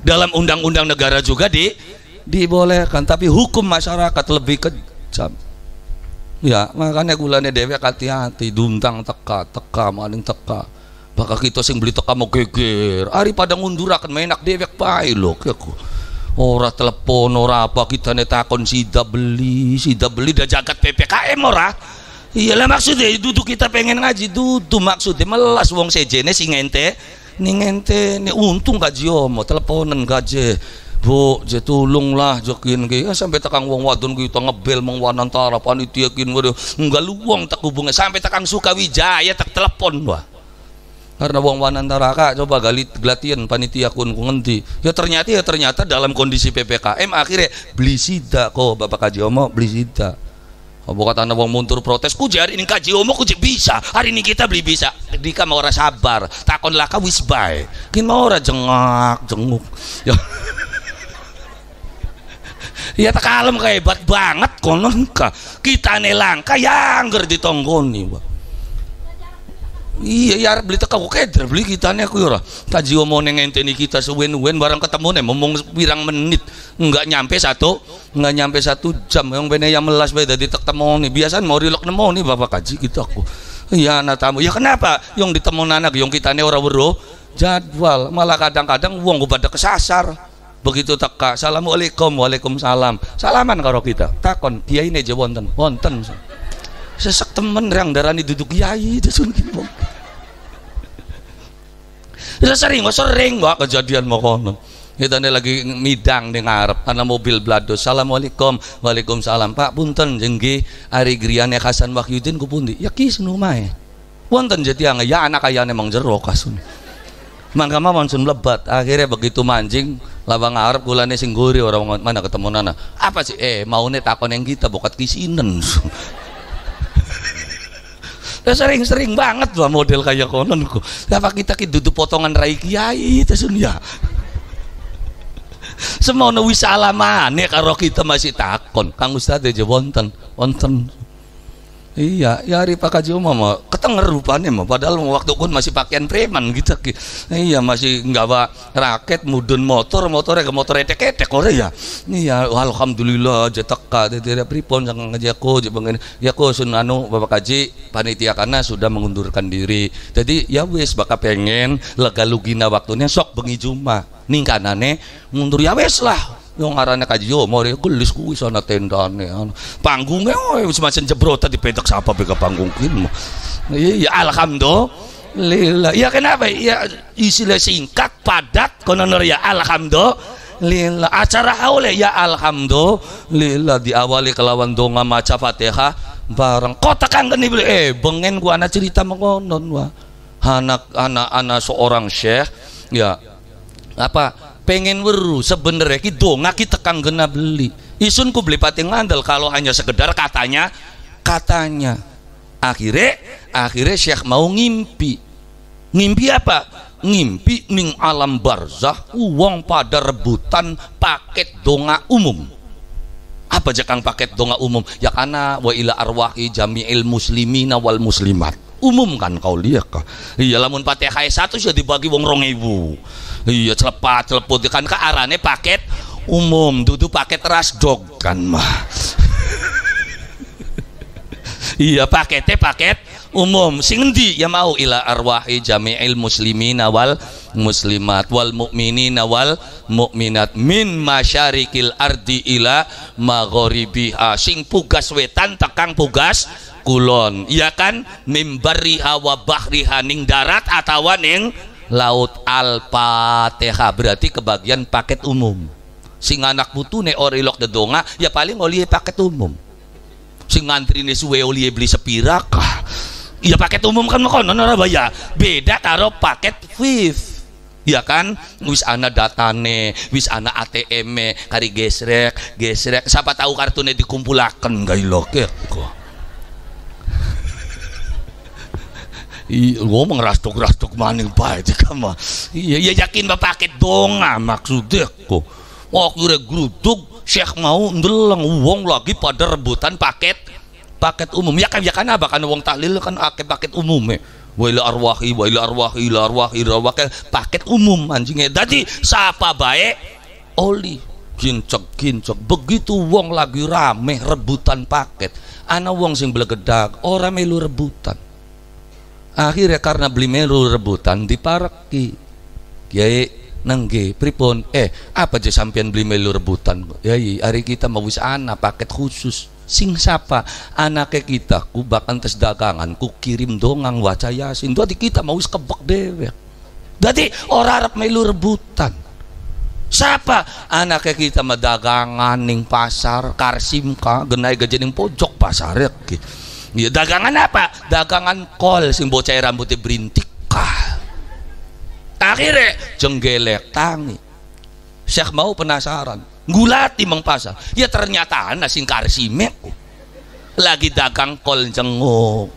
dalam undang-undang negara juga di dibolehkan tapi hukum masyarakat lebih kejam ya makanya gulanya dewek hati-hati duntang teka teka maling teka bakal kita sing beli teka mau geger hari pada ngundur akan menak dewek pai loh ku ora telepon orang apa kita netakon sida beli sida beli dah jagat PPKM orang iyalah maksudnya itu kita pengen ngaji itu maksudnya melas wong sejene si ngente ini ngente ini untung gaji omo teleponan gaje bu je tulung lah jokin ki ya, sampai tekang wong wadon kita ngebel mengwanantara panitia kin waduh enggak luang tak hubungnya sampai tekang wijaya tak telepon wah karena wong wanantara kak coba galit gelatian panitia kun ngenti ya ternyata ya ternyata dalam kondisi PPKM akhirnya beli sida kok bapak kaji omok beli sida apa kata wong muntur protes kuji hari ini kaji omo kuji bisa hari ini kita beli bisa dika mau orang sabar takon laka wis bay. Kini mau orang jengak jenguk ya (laughs) ya tak kalem kayak hebat banget konon kita kita nelangka yang ger ditonggoni pak iya ya beli teka aku keder beli nih aku yura ya taji omone ngenteni kita sewen-wen barang ketemu nih ngomong pirang menit nggak nyampe satu nggak nyampe satu jam yang bener yang melas beda di ketemu nih biasan mau rilok nemu nih bapak kaji gitu aku iya anak tamu ya kenapa yang ditemu anak yang nih orang weruh jadwal malah kadang-kadang uang gue pada kesasar begitu teka assalamualaikum waalaikumsalam salaman karo kita takon dia ini aja wonten wonten sesek temen darah darani duduk kiai sun (laughs) kipo ya, sering gua sering gua kejadian mau kono kita ini lagi midang di ngarep karena mobil blado assalamualaikum waalaikumsalam pak punten jenggi ari griane kasan wahyudin kupundi ya ki senumai punten jadi yang ya anak ayahnya emang jeruk kasun mangga mah langsung lebat akhirnya begitu mancing labang ngarep gulane singguri orang mana ketemu nana apa sih eh mau nih takon yang kita bokat kisinen ya sering-sering banget lah model kayak konon kok apa kita duduk potongan rai kiai itu ya Semua wis alaman Nih karo kita masih takon kang ustadz aja wonten wonten Iya, ya hari Pak Haji Umam mah ketenger rupanya mah padahal waktu kun masih pakaian preman gitu. Iya, masih pak raket mudun motor, motornya ke motor etek-etek ore ya. Iya, alhamdulillah jeteka tidak pripon sang ngejako jebengin. Ya ko sun anu Bapak Haji panitia karena sudah mengundurkan diri. Jadi ya wis baka pengen lega lugina waktunya sok bengi Jumat. Ning kanane mundur ya wis lah Yo ngarane kaji yo mari gelis kuwi sana tendane. Anu. Panggunge oh semacam jebrotan dipetak sapa pe panggung ki Iya alhamdulillah. Iya kenapa? Iya isi istilah singkat padat kono ya alhamdulillah. acara haule ya alhamdulillah diawali kelawan donga maca Fatihah bareng kota kang geni eh bengen gua anak cerita mengkonon wa anak anak anak seorang syekh ya apa pengen weru sebenarnya kita donga kita tekang gena beli isun ku beli pating ngandel kalau hanya sekedar katanya katanya akhirnya akhirnya Syekh mau ngimpi ngimpi apa ngimpi ning alam barzah uang pada rebutan paket donga umum apa jakang paket donga umum ya karena wa ila arwahi jami'il muslimina wal muslimat umum kan kau lihat kah iya lamun hai satu sudah ya dibagi wong rong ibu iya celepat celeput kan ke arane paket umum dudu paket ras dog kan mah (laughs) iya paketnya paket umum sing ya mau ila arwahi jami'il muslimin awal muslimat wal mu'minin awal mukminat. min masyarikil ardi ila magharibiha sing pugas wetan tekang pugas kulon iya kan memberi wa bahri haning darat atau ning laut al-fatihah berarti kebagian paket umum sing anak butuh ne orilok dedonga ya paling oli paket umum sing ngantri ne suwe oli beli sepirak ah. ya paket umum kan makan nona ya beda taruh paket fifth ya kan wis ana datane wis ana ATM kari gesrek gesrek siapa tahu kartunya dikumpulakan gak ya kok ngomong rastuk-rastuk maning di kamar Iya ya yakin bapake donga ah, maksudnya kok. Wakure gruduk Syekh mau ndeleng uang lagi pada rebutan paket paket umum ya kan ya kan apa kan uang taklil kan paket paket umum ya wailah arwahi wa arwahi wailah arwahi arwahi kan paket umum anjingnya jadi siapa baik oli gincok gincok begitu uang lagi rame rebutan paket ana wong sing belegedak Orang melu rebutan akhirnya karena beli melu rebutan di diparki kiai nengge pripon eh apa aja sampean beli melu rebutan kiai hari kita mau wis anak paket khusus sing sapa anaknya kita ku bahkan tes dagangan ku kirim dongang waca yasin di kita mau wis kebek dewek jadi orang arab melu rebutan Siapa? Anaknya kita medagangan ning pasar, karsimka, genai gajah ning pojok pasar ya ya dagangan apa dagangan kol sing bocah rambutnya berintik kah akhirnya jenggelek tangi Syekh mau penasaran gulati mang pasar ya ternyata anak sing karsimek lagi dagang kol jenguk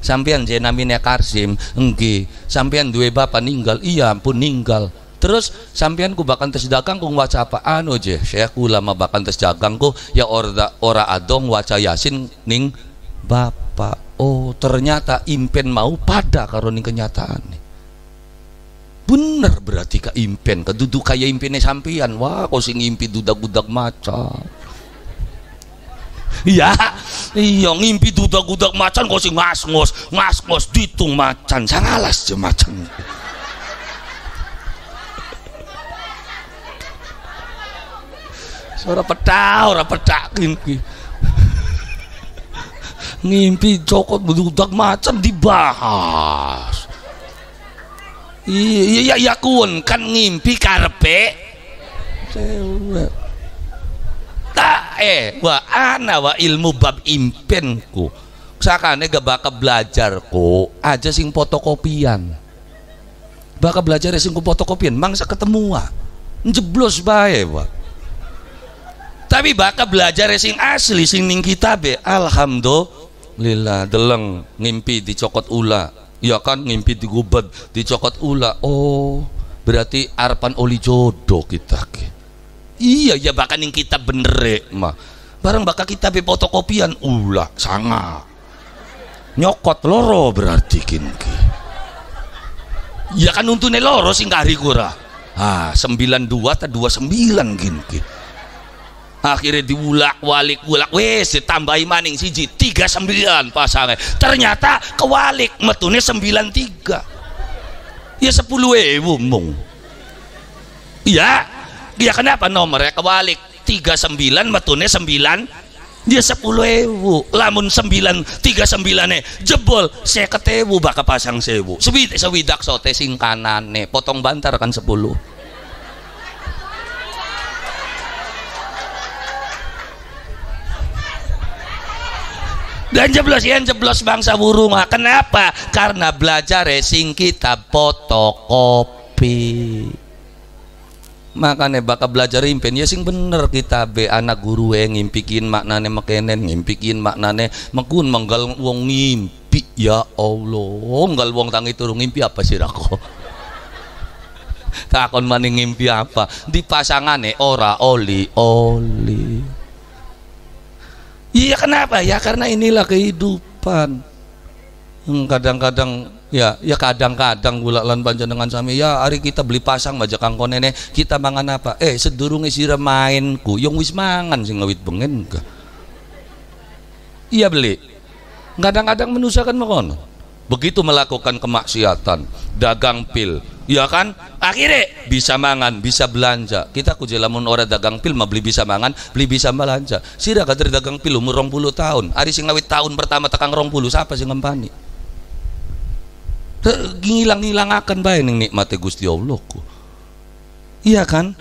Sampian sampean namine karsim nggih. sampean dua bapak ninggal iya pun ninggal terus sampian ku bakal tes dagang ku waca apa anu je syekh ulama bahkan tes dagang ku ya ora ora adong waca yasin ning Bapak oh ternyata impen mau pada karena ini kenyataan bener berarti ke impen Keduduk kayak impennya sampian wah kau sing impi dudak-dudak macan iya (laughs) iya ngimpi dudak-dudak macan kau sing ngas-ngos ngas-ngos ditung macan alas je macan suara (laughs) petak ora petak ngimpi ngimpi cokot bedudak macam dibahas iya iya iya, iya kun kan ngimpi karpe tak eh wa ana wa ilmu bab impenku sakane gak bakal belajar ku aja sing fotokopian bakal belajar sing ku fotokopian mangsa ketemu wa jeblos bae wa tapi bakal belajar sing asli sing ning kitabe alhamdulillah Lila, deleng ngimpi dicokot ula ya kan ngimpi digubet dicokot ula oh berarti arpan oli jodoh kita iya ya bahkan yang kita bener mah barang bakal kita be fotokopian ula sanga nyokot loro berarti kinki ya kan untuk loro sing kari kura ah 92 atau 29 kinki akhirnya diulak walik ulak wes ditambahi maning siji tiga sembilan pasangnya ternyata kewalik metune tiga ya sepuluh ewu mung iya ya kenapa nomornya kewalik sembilan metune sembilan dia ya, sepuluh ewu lamun sembilan tiga sembilan eh jebol saya ketewu bakal pasang sewu sewidak sewidak sote singkanane potong bantar kan sepuluh dan jeblos yang jeblos bangsa burung ah, kenapa karena belajar racing kita fotokopi makanya bakal belajar impian ya sing bener kita be anak guru yang ngimpikin maknane makenen ngimpikin maknane mengun menggal wong ngimpi ya Allah menggal wong tangi turun ngimpi apa sih rako takon maning ngimpi apa di pasangane ora oli oli Iya kenapa? Ya karena inilah kehidupan. Hmm, kadang-kadang ya ya kadang-kadang gula lan dengan sami ya hari kita beli pasang baca kangkon nenek kita mangan apa eh sedurung isi remainku yang wis mangan sing ngawit bengen enggak iya beli kadang-kadang menusakan makono begitu melakukan kemaksiatan dagang pil ya kan akhirnya bisa mangan bisa belanja kita kuji lamun orang dagang pil mau beli bisa mangan beli bisa belanja sirah kader dagang pil umur rong puluh tahun hari sing ngawit tahun pertama tekan rong puluh siapa sih ngempani ngilang-ngilang akan bae nih nikmati Gusti Allah ku iya kan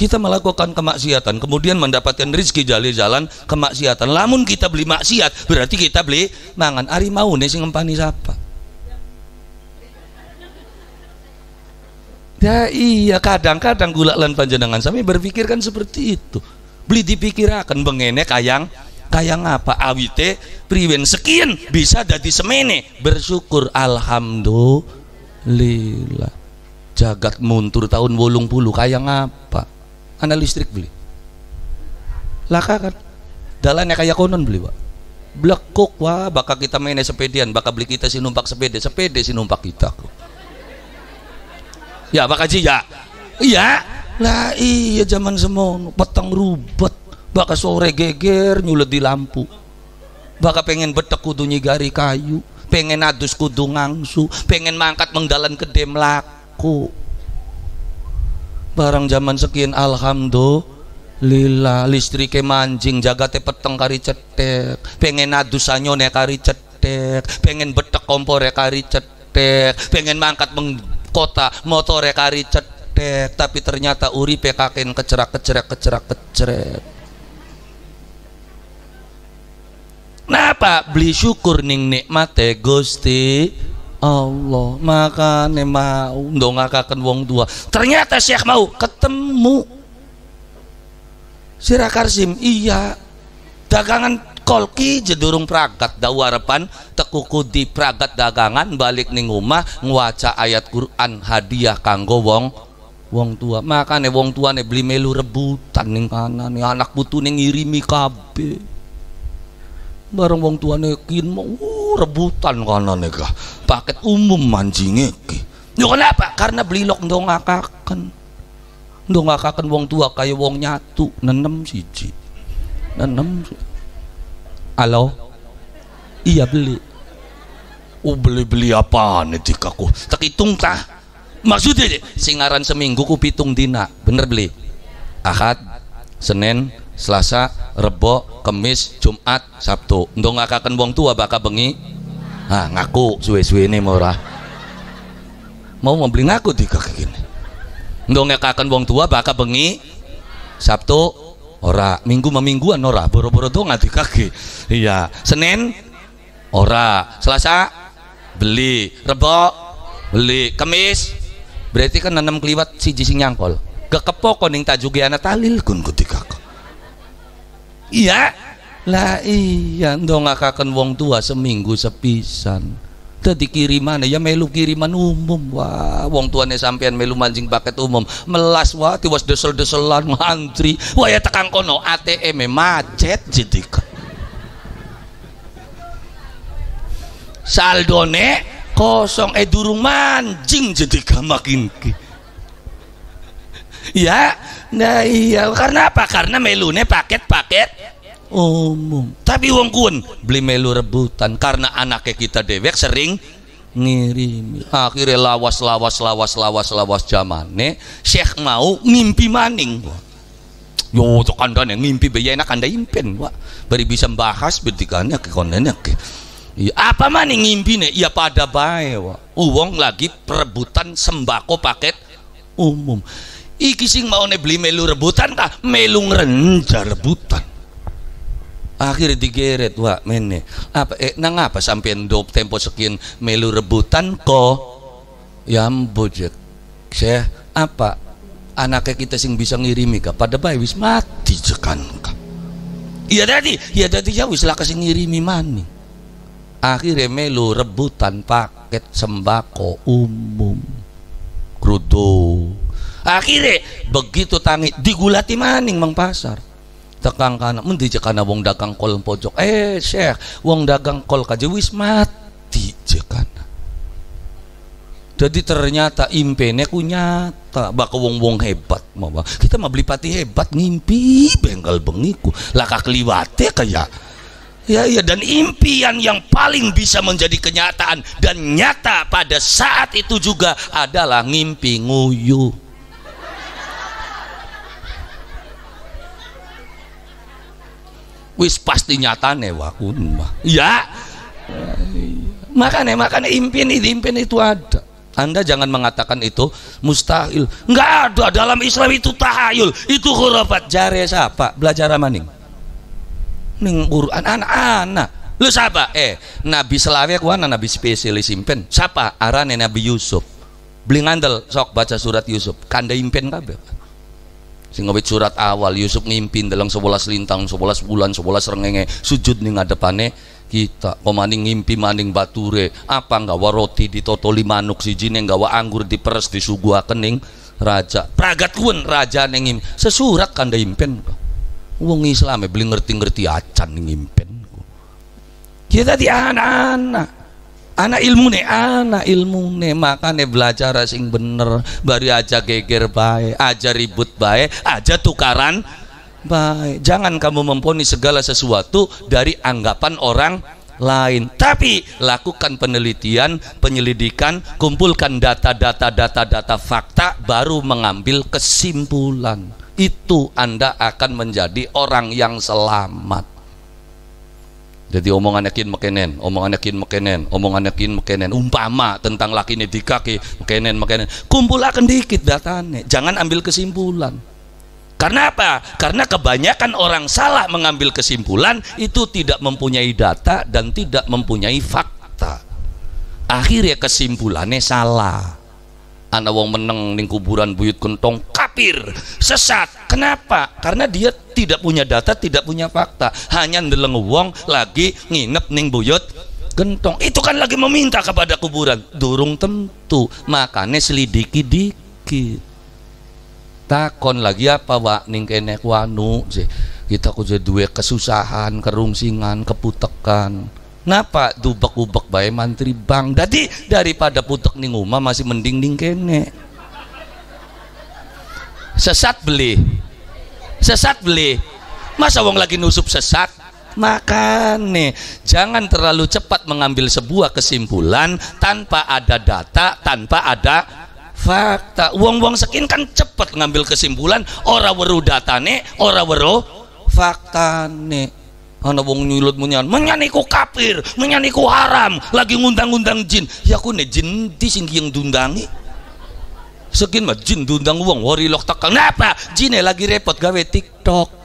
kita melakukan kemaksiatan kemudian mendapatkan rezeki jali jalan kemaksiatan lamun kita beli maksiat berarti kita beli mangan hari mau nih sing ngempani siapa Ya iya kadang-kadang gula lan panjenengan sampai kan seperti itu. Beli dipikirakan bengene kayang kayang apa awite priwen sekian bisa jadi semene bersyukur alhamdulillah jagat muntur tahun bolong puluh kayang apa ana listrik beli laka kan dalannya kayak konon beli pak blekuk wah baka kita main sepedian bakal beli kita si numpak sepede sepede numpak kita kok ya Pak kaji ya iya lah iya zaman semono petang rubet bakal sore geger nyulet di lampu bakal pengen betek kudu nyigari kayu pengen adus kudu ngangsu pengen mangkat menggalan ke demlaku barang zaman sekian alhamdulillah listrik listrike manjing jagate peteng kari cetek pengen adus anyone kari cetek pengen betek kompor kari cetek pengen mangkat meng kota motore kari cedek tapi ternyata Uri pekakin kecerak kecerak kecerak kecerak, kenapa beli syukur ning nikmate Gusti Allah maka mau dong akan wong dua ternyata Syekh mau ketemu Sirakarsim iya dagangan kolki jedurung pragat dawarepan tekuku di pragat dagangan balik ning rumah ngwaca ayat Quran hadiah kanggo wong wong tua makane wong tua nih beli melu rebutan ning kanan nih anak putu ning ngirimi kabe bareng wong tua nih kin mau uh, rebutan kanan nih kah paket umum manjingnya ki yo kenapa karena beli lok dong akakan dong akakan wong tua kaya wong nyatu nenem siji nenem siji Halo? Iya beli. Oh beli-beli apa nih tikaku? Tak hitung tah. Maksudnya singaran seminggu ku pitung dina. Bener beli. Ahad, Senin, Selasa, Rebo, Kemis, Jumat, Sabtu. nggak ngakaken wong tua bakal bengi. Ah ngaku suwe-suwe ini murah. Mau mau beli ngaku di kaki gini. nggak ngakaken wong tua bakal bengi. Sabtu, ora minggu memingguan ora boro-boro tuh di kaki iya Senin ora Selasa beli Rebo beli Kemis berarti kan enam keliwat si jising nyangkol kekepo koning juga anak talil kun ketika iya lah iya dong akan wong tua seminggu sepisan Tadi kiriman ya melu kiriman umum. Wah, wong tuane sampean melu mancing paket umum. Melas wah tiwas desel-deselan ngantri. Wah ya tekan kono ATM e macet saldo Saldone kosong eh durung mancing jadi makin ki. Ya, nah iya karena apa? Karena melune paket-paket umum tapi wong kuwen beli melu rebutan karena anaknya kita dewek sering ngirim akhirnya lawas lawas lawas lawas lawas zaman Syekh mau ngimpi maning yo itu yang ngimpi bayi ya enak anda impen wah beri bisa bahas betikannya ke ke Ya, apa maning ngimpi nih? Iya pada bae wah. Uang lagi perebutan sembako paket umum. Iki sing mau nih beli melu rebutan kah? Melu ngerenja rebutan. Akhirnya digeret, wah mene. Apa eh nang apa sampean dop tempo sekian melu rebutan ko? ya bojek. Saya apa? Anaknya kita sing bisa ngirimi ka pada bayi wis mati cekan ka. Iya tadi, iya tadi ya wis laka sing ngirimi mani. Akhirnya melu rebutan paket sembako umum. kerudung Akhirnya begitu tangi digulati maning mang pasar tekang kana menti je kana wong dagang kol pojok eh syekh wong dagang kol kaje wis mati je jadi ternyata impene ku nyata bak wong wong hebat mama kita mah beli pati hebat ngimpi bengkel bengiku laka keliwate kayak Ya, ya, dan impian yang paling bisa menjadi kenyataan dan nyata pada saat itu juga adalah ngimpi nguyu. wis pasti nyatane wakun mah ya makanya makanya impian itu impian itu ada anda jangan mengatakan itu mustahil nggak ada dalam Islam itu tahayul itu khurafat jare siapa belajar maning ning Quran anak-anak lu siapa eh nabi selawe kuana nabi spesialis impian siapa arane nabi Yusuf beli ngandel sok baca surat Yusuf kanda impian kabeh sing awit surat awal Yusuf ngimpin dalam sebelas lintang sebelas bulan sebelas rengenge sujud nih ngadepane kita komaning ngimpi maning bature apa nggawa roti ditotoli manuk siji enggak nggawa anggur diperes sugua kening raja pragat kun raja nengim sesurat kanda impen wong ya beli ngerti-ngerti acan ngimpin kita di anak-anak anak ilmu nih anak ilmu nih makanya belajar asing bener baru aja geger baik aja ribut baik aja tukaran baik jangan kamu memponi segala sesuatu dari anggapan orang lain tapi lakukan penelitian penyelidikan kumpulkan data-data data-data fakta baru mengambil kesimpulan itu Anda akan menjadi orang yang selamat jadi omongan yakin mekenen omongan yakin mekenen omongan yakin mekenen umpama tentang laki ini dikaki mekenen mekenen kumpulakan dikit datanya jangan ambil kesimpulan karena apa? Karena kebanyakan orang salah mengambil kesimpulan itu tidak mempunyai data dan tidak mempunyai fakta. Akhirnya kesimpulannya salah. Anak wong meneng ning kuburan buyut kentong kafir, sesat. Kenapa? Karena dia tidak punya data, tidak punya fakta. Hanya ndeleng wong lagi nginep ning buyut gentong. Itu kan lagi meminta kepada kuburan. Durung tentu. Makanya selidiki dikit. Takon lagi apa wak ning kene wanu sih. Kita kudu duwe kesusahan, kerungsingan, keputekan. Napa dubek-ubek bae mantri bang. Dadi daripada putek ning umah masih mending ning kene sesat beli sesat beli masa wong lagi nusup sesat makane jangan terlalu cepat mengambil sebuah kesimpulan tanpa ada data tanpa ada fakta wong-wong sekin kan cepat mengambil kesimpulan ora weru datane ora weru nih ana wong nyulut menyan kapir, kafir ku haram lagi ngundang-undang jin ya aku nih jin di sing yang dundangi sekin mah jin dundang uang warilok takang napa jine lagi repot gawe tiktok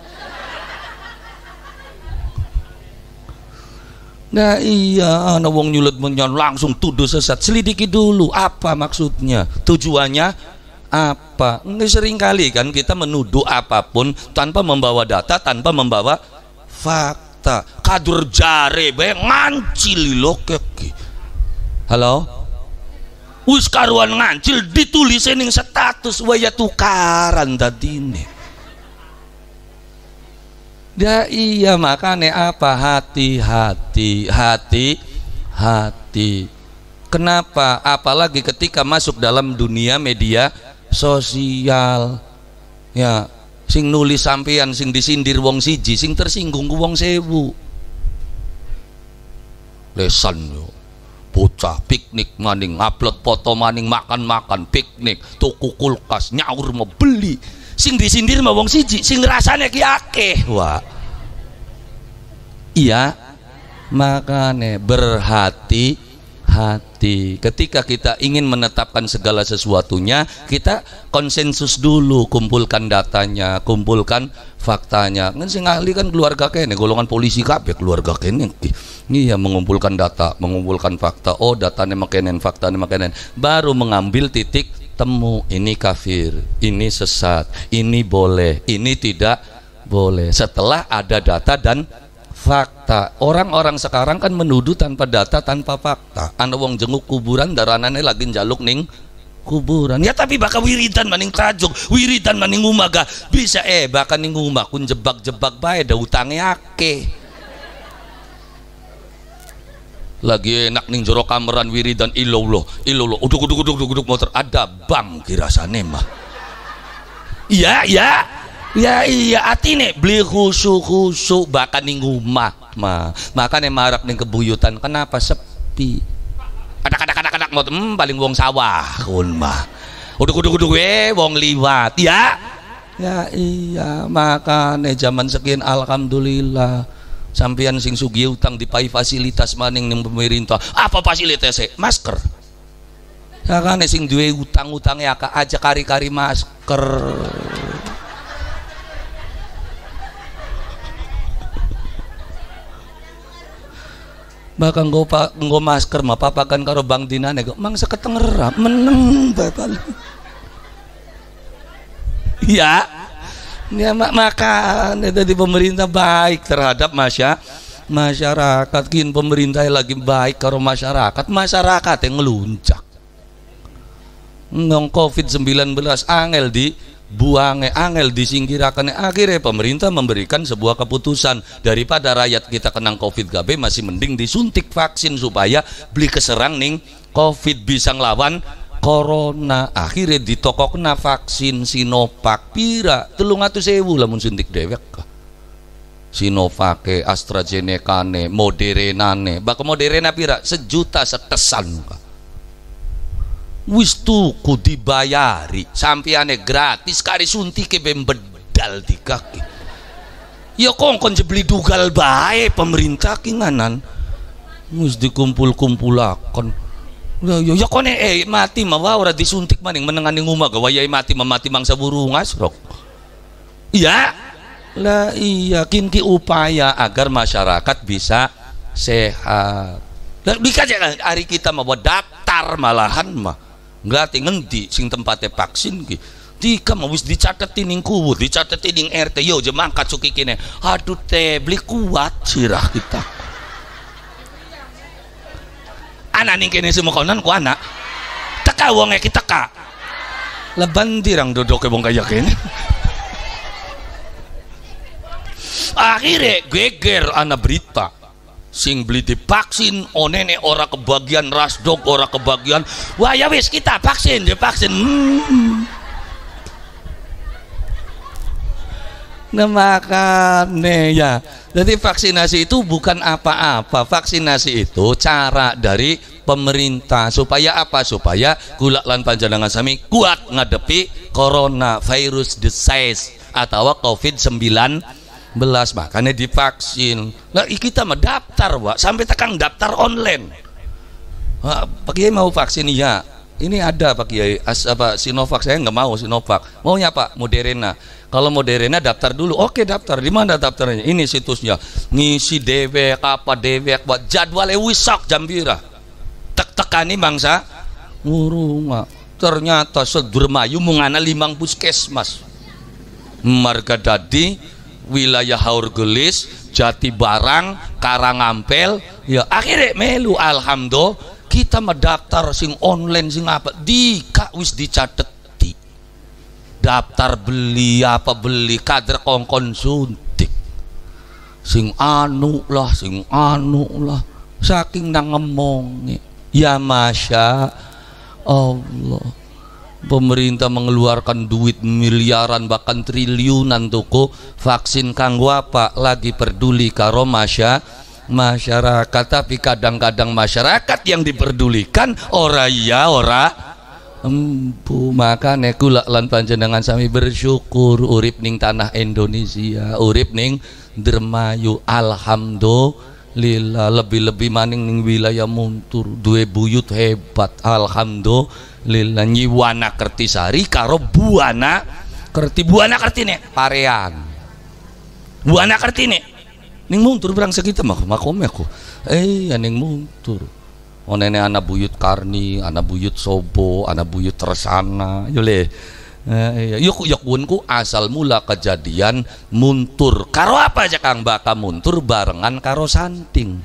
Nah iya, ana wong nyulut menyon langsung tuduh sesat. Selidiki dulu apa maksudnya, tujuannya apa. Ini sering kali kan kita menuduh apapun tanpa membawa data, tanpa membawa fakta. Kadur jare, be ngancil lokeki. Halo? wis karuan ngancil ditulis ning status waya tukaran dadine Ya iya makane apa hati-hati hati hati kenapa apalagi ketika masuk dalam dunia media sosial ya sing nulis sampean sing disindir wong siji sing tersinggung wong sewu lesan yo bocah piknik maning upload foto maning makan-makan piknik tuku kulkas nyaur mau beli sing disindir mau wong siji sing rasanya ki akeh wah iya makane berhati hati. Ketika kita ingin menetapkan segala sesuatunya, kita konsensus dulu, kumpulkan datanya, kumpulkan faktanya. Kan sing ahli kan keluarga kene, golongan polisi kabeh keluarga kene. Iya, mengumpulkan data, mengumpulkan fakta. Oh, datanya makenen, faktanya makenen. Baru mengambil titik temu. Ini kafir, ini sesat, ini boleh, ini tidak boleh. Setelah ada data dan fakta orang-orang sekarang kan menuduh tanpa data tanpa fakta anda wong jenguk kuburan daranane lagi jaluk ning kuburan ya tapi bakal wiridan maning tajuk wiridan maning umaga bisa eh bahkan ning umah kun jebak-jebak bae ada utangnya ake lagi enak ning jorok kameran wiridan ilo lo ilo uduk uduk uduk uduk, uduk motor ada bang kirasane mah iya iya ya iya ati nih beli khusuk khusuk bahkan nih rumah mah makan yang marak nih kebuyutan kenapa sepi kadak kadak kadak kadak mau hmm, paling wong sawah kun udah udah udah gue we wong liwat ya ya iya nih zaman sekian alhamdulillah sampaian sing sugi utang dipai fasilitas maning yang pemerintah apa fasilitasnya masker ya kan sing duwe utang-utangnya utang aja kari-kari masker Maka nggo pak nggo masker mah papakan karo bang dinane kok mangsa ketengera meneng bapak. Iya. Ya makan di pemerintah baik terhadap masya masyarakat kin pemerintah lagi baik karo masyarakat masyarakat yang ngeluncak ngong covid 19 angel di buange angel disingkirakan akhirnya pemerintah memberikan sebuah keputusan daripada rakyat kita kenang covid gb masih mending disuntik vaksin supaya beli keserang nih covid bisa ngelawan corona akhirnya di toko kena vaksin Sinovac pira telung atau sewu lamun suntik dewek Sinovac AstraZeneca ne Moderna ne bakal Moderna pira sejuta setesan kah wis tuku dibayari ane gratis kari suntike ben bedal di kaki ya kongkon jebeli dugal bae pemerintah kinganan wis dikumpul kumpul ya ya ya kone eh mati mawa ora disuntik maning menengani nguma gawayai mati mati mangsa burung asrok iya lah iya kinki upaya agar masyarakat bisa sehat lah dikajak hari kita mau daftar malahan mah tinggal ngendi sing tempatnya vaksin ki Tika mau wis dicatat ning kubur, dicatat ning RT yo jemang mangkat suki kene. Aduh teh beli kuat sirah kita. Anak ning kene semua konan ku anak. Teka uangnya kita teka Leban tirang dodoke ke bongkai kene. Akhirnya geger anak berita sing beli di vaksin oh nenek ora kebagian rasdok orang kebagian wah ya wis kita vaksin divaksin. Ya vaksin hmm. nah ya jadi vaksinasi itu bukan apa-apa vaksinasi itu cara dari pemerintah supaya apa supaya gula lan panjenengan sami kuat ngadepi corona virus disease atau covid 19 belas makanya divaksin Nah kita mah daftar pak sampai tekan daftar online Pak Kiai mau vaksin iya, ini ada Pak Kiai As, apa Sinovac saya nggak mau Sinovac maunya apa Moderna kalau Moderna daftar dulu oke daftar di mana daftarnya ini situsnya ngisi dewek apa dewek buat jadwalnya wisak jambira tek tekan ini bangsa ngurung ternyata sedermayu mungana limang puskesmas marga dadi wilayah Haur Gelis Jati Barang Karangampel ya akhirnya melu alhamdulillah kita mendaftar sing online sing apa di wis di daftar beli apa beli kader kongkon suntik sing anu lah sing anu lah saking nang ngomong ya masya Allah pemerintah mengeluarkan duit miliaran bahkan triliunan toko vaksin kanggo apa lagi peduli karo masya masyarakat tapi kadang-kadang masyarakat yang diperdulikan ora iya ora empu maka kula lan panjenengan sami bersyukur urip ning tanah Indonesia urip ning Dermayu alhamdulillah lebih-lebih maning ning wilayah Muntur duwe buyut hebat alhamdulillah lila nyiwana kertisari karo buana kerti buana kertine parean buana kertine ning muntur berang sekitar mah makome aku eh ya ning muntur onene anak buyut karni anak buyut sobo anak buyut resana yole Eh, yuk iya. yuk bunku asal mula kejadian muntur karo apa aja kang baka muntur barengan karo santing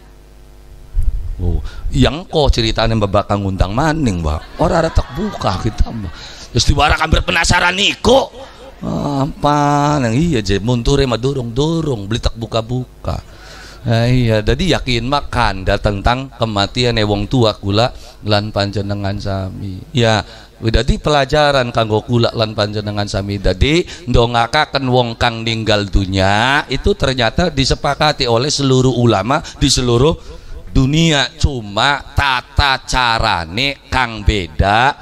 Oh, yang kok ceritanya bakal ngundang maning, Mbak. orang ada tak buka kita, Mbak. Terus diwarak hampir penasaran niko. Apa yang nah, iya jadi muntur mah dorong-dorong beli tak buka-buka. Nah, iya, jadi yakin makan dah tentang kematian wong tua gula lan panjenengan sami. Ya, jadi pelajaran kanggo kula lan panjenengan sami. Jadi ndongakaken wong kang ninggal dunia itu ternyata disepakati oleh seluruh ulama di seluruh dunia cuma tata carane kang beda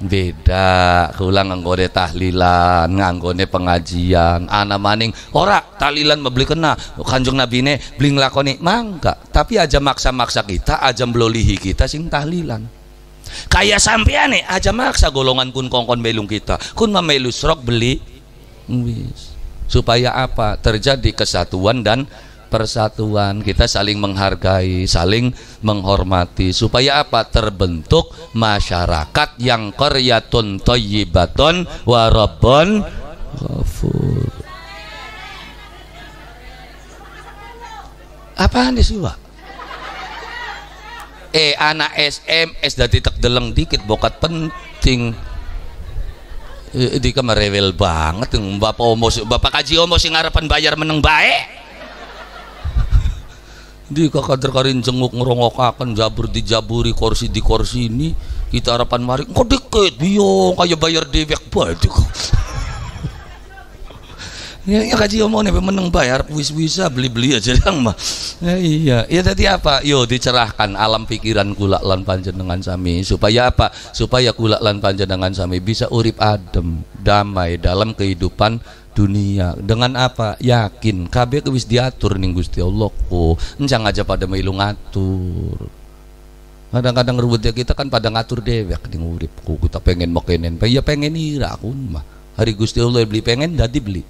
beda kulang nganggone tahlilan nganggone pengajian ana maning ora tahlilan mebeli kena oh, kanjeng nabi ne beli ngelakoni mangga tapi aja maksa-maksa kita aja belolihi kita sing tahlilan kaya sampean nih aja maksa golongan kun kongkon belung kita kun mamelu srok beli supaya apa terjadi kesatuan dan persatuan, kita saling menghargai, saling menghormati supaya apa? terbentuk masyarakat yang qaryatun thayyibatun wa rabbun ghafur. Apaan sih, Pak? Eh anak SMS tidak deleng dikit bokat penting eh, di kamar rewel banget bapak omos bapak kaji omos yang harapan bayar meneng baik di kakadar karin jenguk akan jabur di jaburi kursi di kursi ini kita harapan mari kok deket biyo kaya bayar dewek baduk (laughs) ya, ya kaji omong nih meneng bayar wis bisa beli beli aja yang mah ya, iya ya tadi apa yo dicerahkan alam pikiran gula lan panjenengan sami supaya apa supaya gula lan panjenengan sami bisa urip adem damai dalam kehidupan dunia dengan apa yakin KB wis diatur nih Gusti Allah ku encang aja pada melu ngatur kadang-kadang ya kita kan pada ngatur dewek ning ku kita pengen makanen ya pengen ira aku mah hari Gusti Allah beli pengen dadi beli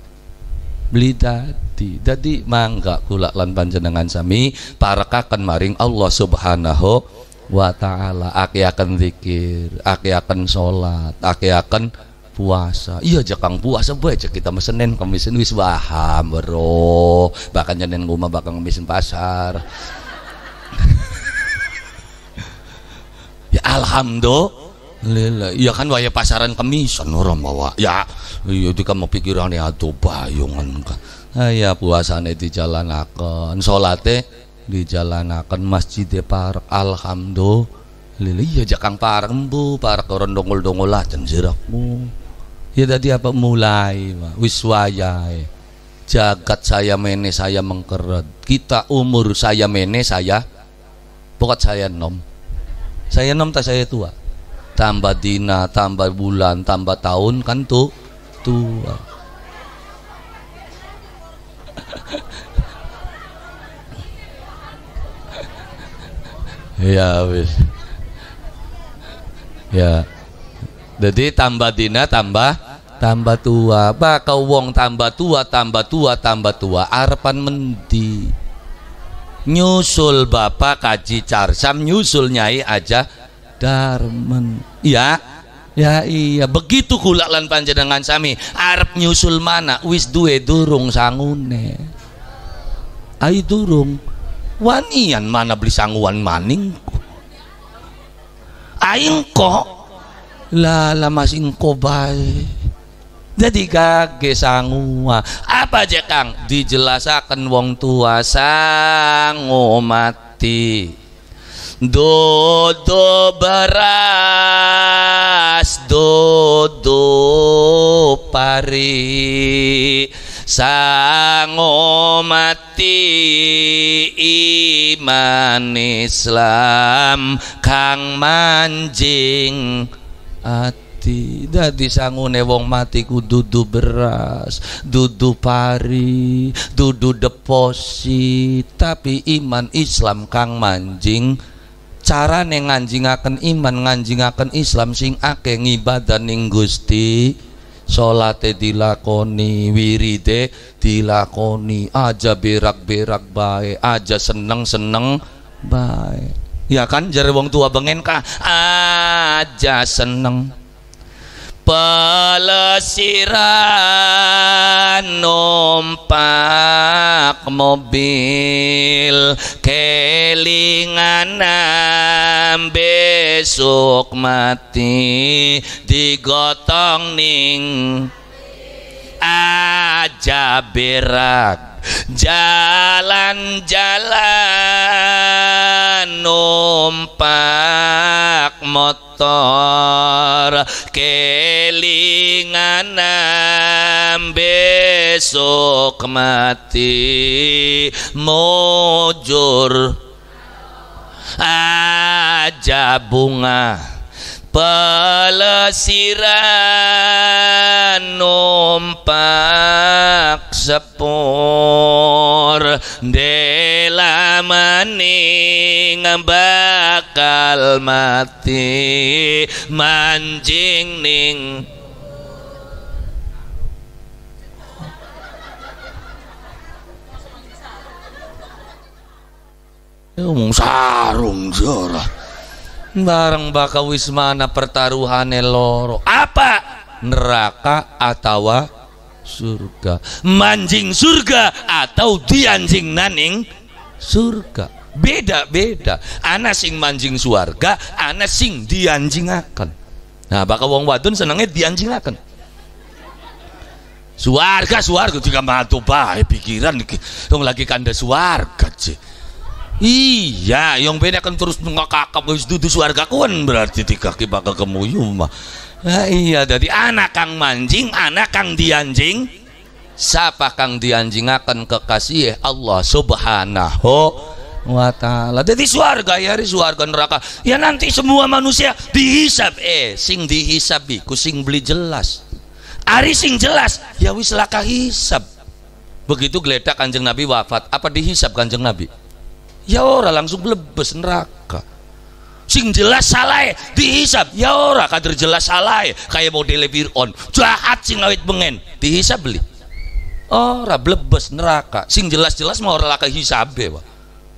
beli dadi dadi mangga kulak lan panjenengan sami para kakan maring Allah subhanahu wa ta'ala aki akan zikir aki akan sholat aki akan puasa iya jakang puasa bae aja kita mesenin komisen wis waham bro bahkan nyanen rumah bahkan ngemisin pasar (laughs) ya alhamdulillah iya kan waya pasaran kemisan orang bawa ya iya kan mau pikiran ya tuh bayungan jalan akan sholatnya ah, di jalan dijalanakan masjid di park alhamdulillah iya jakang parang bu, parang orang dongol-dongol lah jenjirakmu Ya tadi apa mulai, wiswaya Jagat saya mene saya mengkeret. Kita umur saya mene saya pokok saya nom. Saya nom tak saya tua. Tambah dina, tambah bulan, tambah tahun kan tuh tua. ya wis Ya. Jadi tambah dina tambah tambah tua bakal wong tambah tua tambah tua tambah tua arpan mendi nyusul bapak kaji carsam nyusul nyai aja darmen ya ya iya begitu kulaklan lan panjenengan sami arp nyusul mana wis duwe durung sangune ayo durung wanian mana beli sanguan maning aing kok lah lah mas ingko baik jadi kage sangua apa aja kang dijelasakan wong tua sangu mati dodo beras dodo pari sango mati iman Islam kang manjing ati mati dadi sangune wong mati ku dudu beras dudu pari dudu deposit tapi iman Islam kang manjing cara neng nganjing akan iman akan Islam sing ake ngibadah ning Gusti sholatnya dilakoni wiride dilakoni aja berak-berak baik, aja seneng-seneng baik. ya kan jari wong tua bengen ka aja seneng pelesiran numpak mobil kelingan besok mati digotong ning aja berak jalan-jalan numpak motor kelingan besok mati mojur aja bunga pelesiran numpak sepur delamani bakal mati mancing ning Ngomong sarung jorah bareng bakal wismana pertaruhane loro apa neraka atau surga manjing surga atau dianjing naning surga beda-beda ana sing manjing suarga ana sing dianjing akan nah bakal wong wadon dianjing akan suarga suarga juga matu baik pikiran wong lagi kanda suarga sih iya yang beda kan terus ngakakap wis dudu suarga kuan berarti kaki bakal kemuyu mah nah, iya jadi anak kang mancing, anak kang dianjing siapa kang dianjing akan kekasih ya Allah subhanahu wa ta'ala jadi suarga ya di suarga neraka ya nanti semua manusia dihisap eh sing dihisab, biku sing beli jelas ari sing jelas ya wis laka hisap begitu geledak kanjeng nabi wafat apa dihisap kanjeng nabi ya ora langsung lebes neraka sing jelas salah dihisap ya ora kader jelas salah kayak model Fir'aun jahat sing awet bengen dihisap beli ora blebes neraka sing jelas-jelas mau neraka laka hisabe wa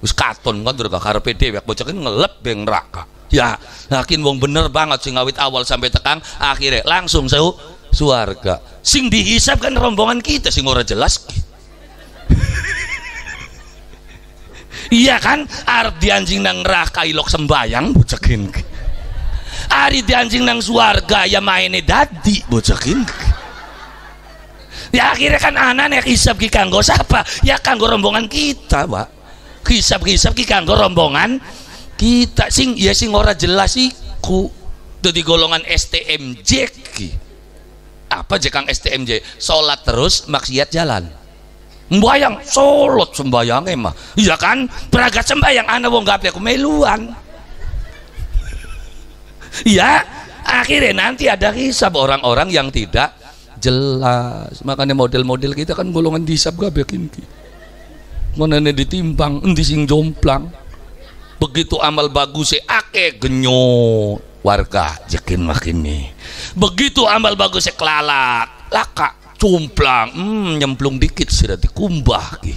wis katon kan durga karepe dhewe bocokin ngelep beng neraka ya yakin wong bener banget sing awit awal sampai tekang akhirnya langsung sewu suarga sing dihisap kan rombongan kita sing ora jelas (laughs) iya kan arep anjing nang neraka ilok sembayang bucekin Ari di anjing nang suarga ya maine dadi bocekin ya akhirnya kan anak nek isap ki kanggo siapa ya kanggo rombongan kita pak kisap-kisap ki kanggo rombongan kita sing ya sing ora jelas iku itu di golongan STMJ apa jekang STMJ sholat terus maksiat jalan Sembayang, solot sembayang mah. Iya kan? beragam sembayang ana wong gaplek meluan. Iya, akhirnya nanti ada hisab orang-orang yang tidak jelas. Makanya model-model kita kan golongan disab gabekin mana ini ditimbang, endi sing jomplang. Begitu amal bagus eh, ake genyut warga jekin makin nih. Begitu amal bagus eh, kelalak, laka cumplang hmm, nyemplung dikit sudah dikumbah ki.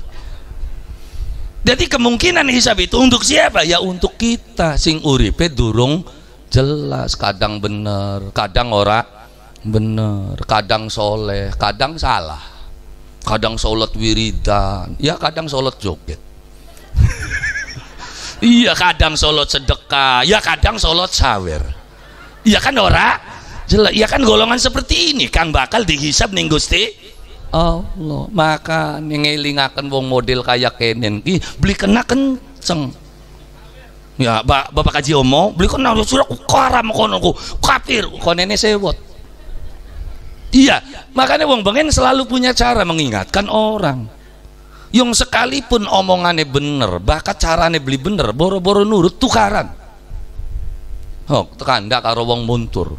jadi kemungkinan hisab itu untuk siapa ya untuk kita sing uripe durung jelas kadang bener kadang ora bener kadang soleh kadang salah kadang sholat wiridan ya kadang sholat joget (laughs) iya kadang sholat sedekah ya kadang sholat sawer iya kan ora jelek ya kan golongan seperti ini kan bakal dihisap nih Gusti Allah maka akan wong model kayak kenen ki beli kena kenceng ya bapak bapak kaji omo beli kena sudah karam kono ku kafir konene sewot iya makanya wong bengen selalu punya cara mengingatkan orang yang sekalipun omongannya bener bahkan carane beli bener boro-boro nurut tukaran oh tekandak karo wong muntur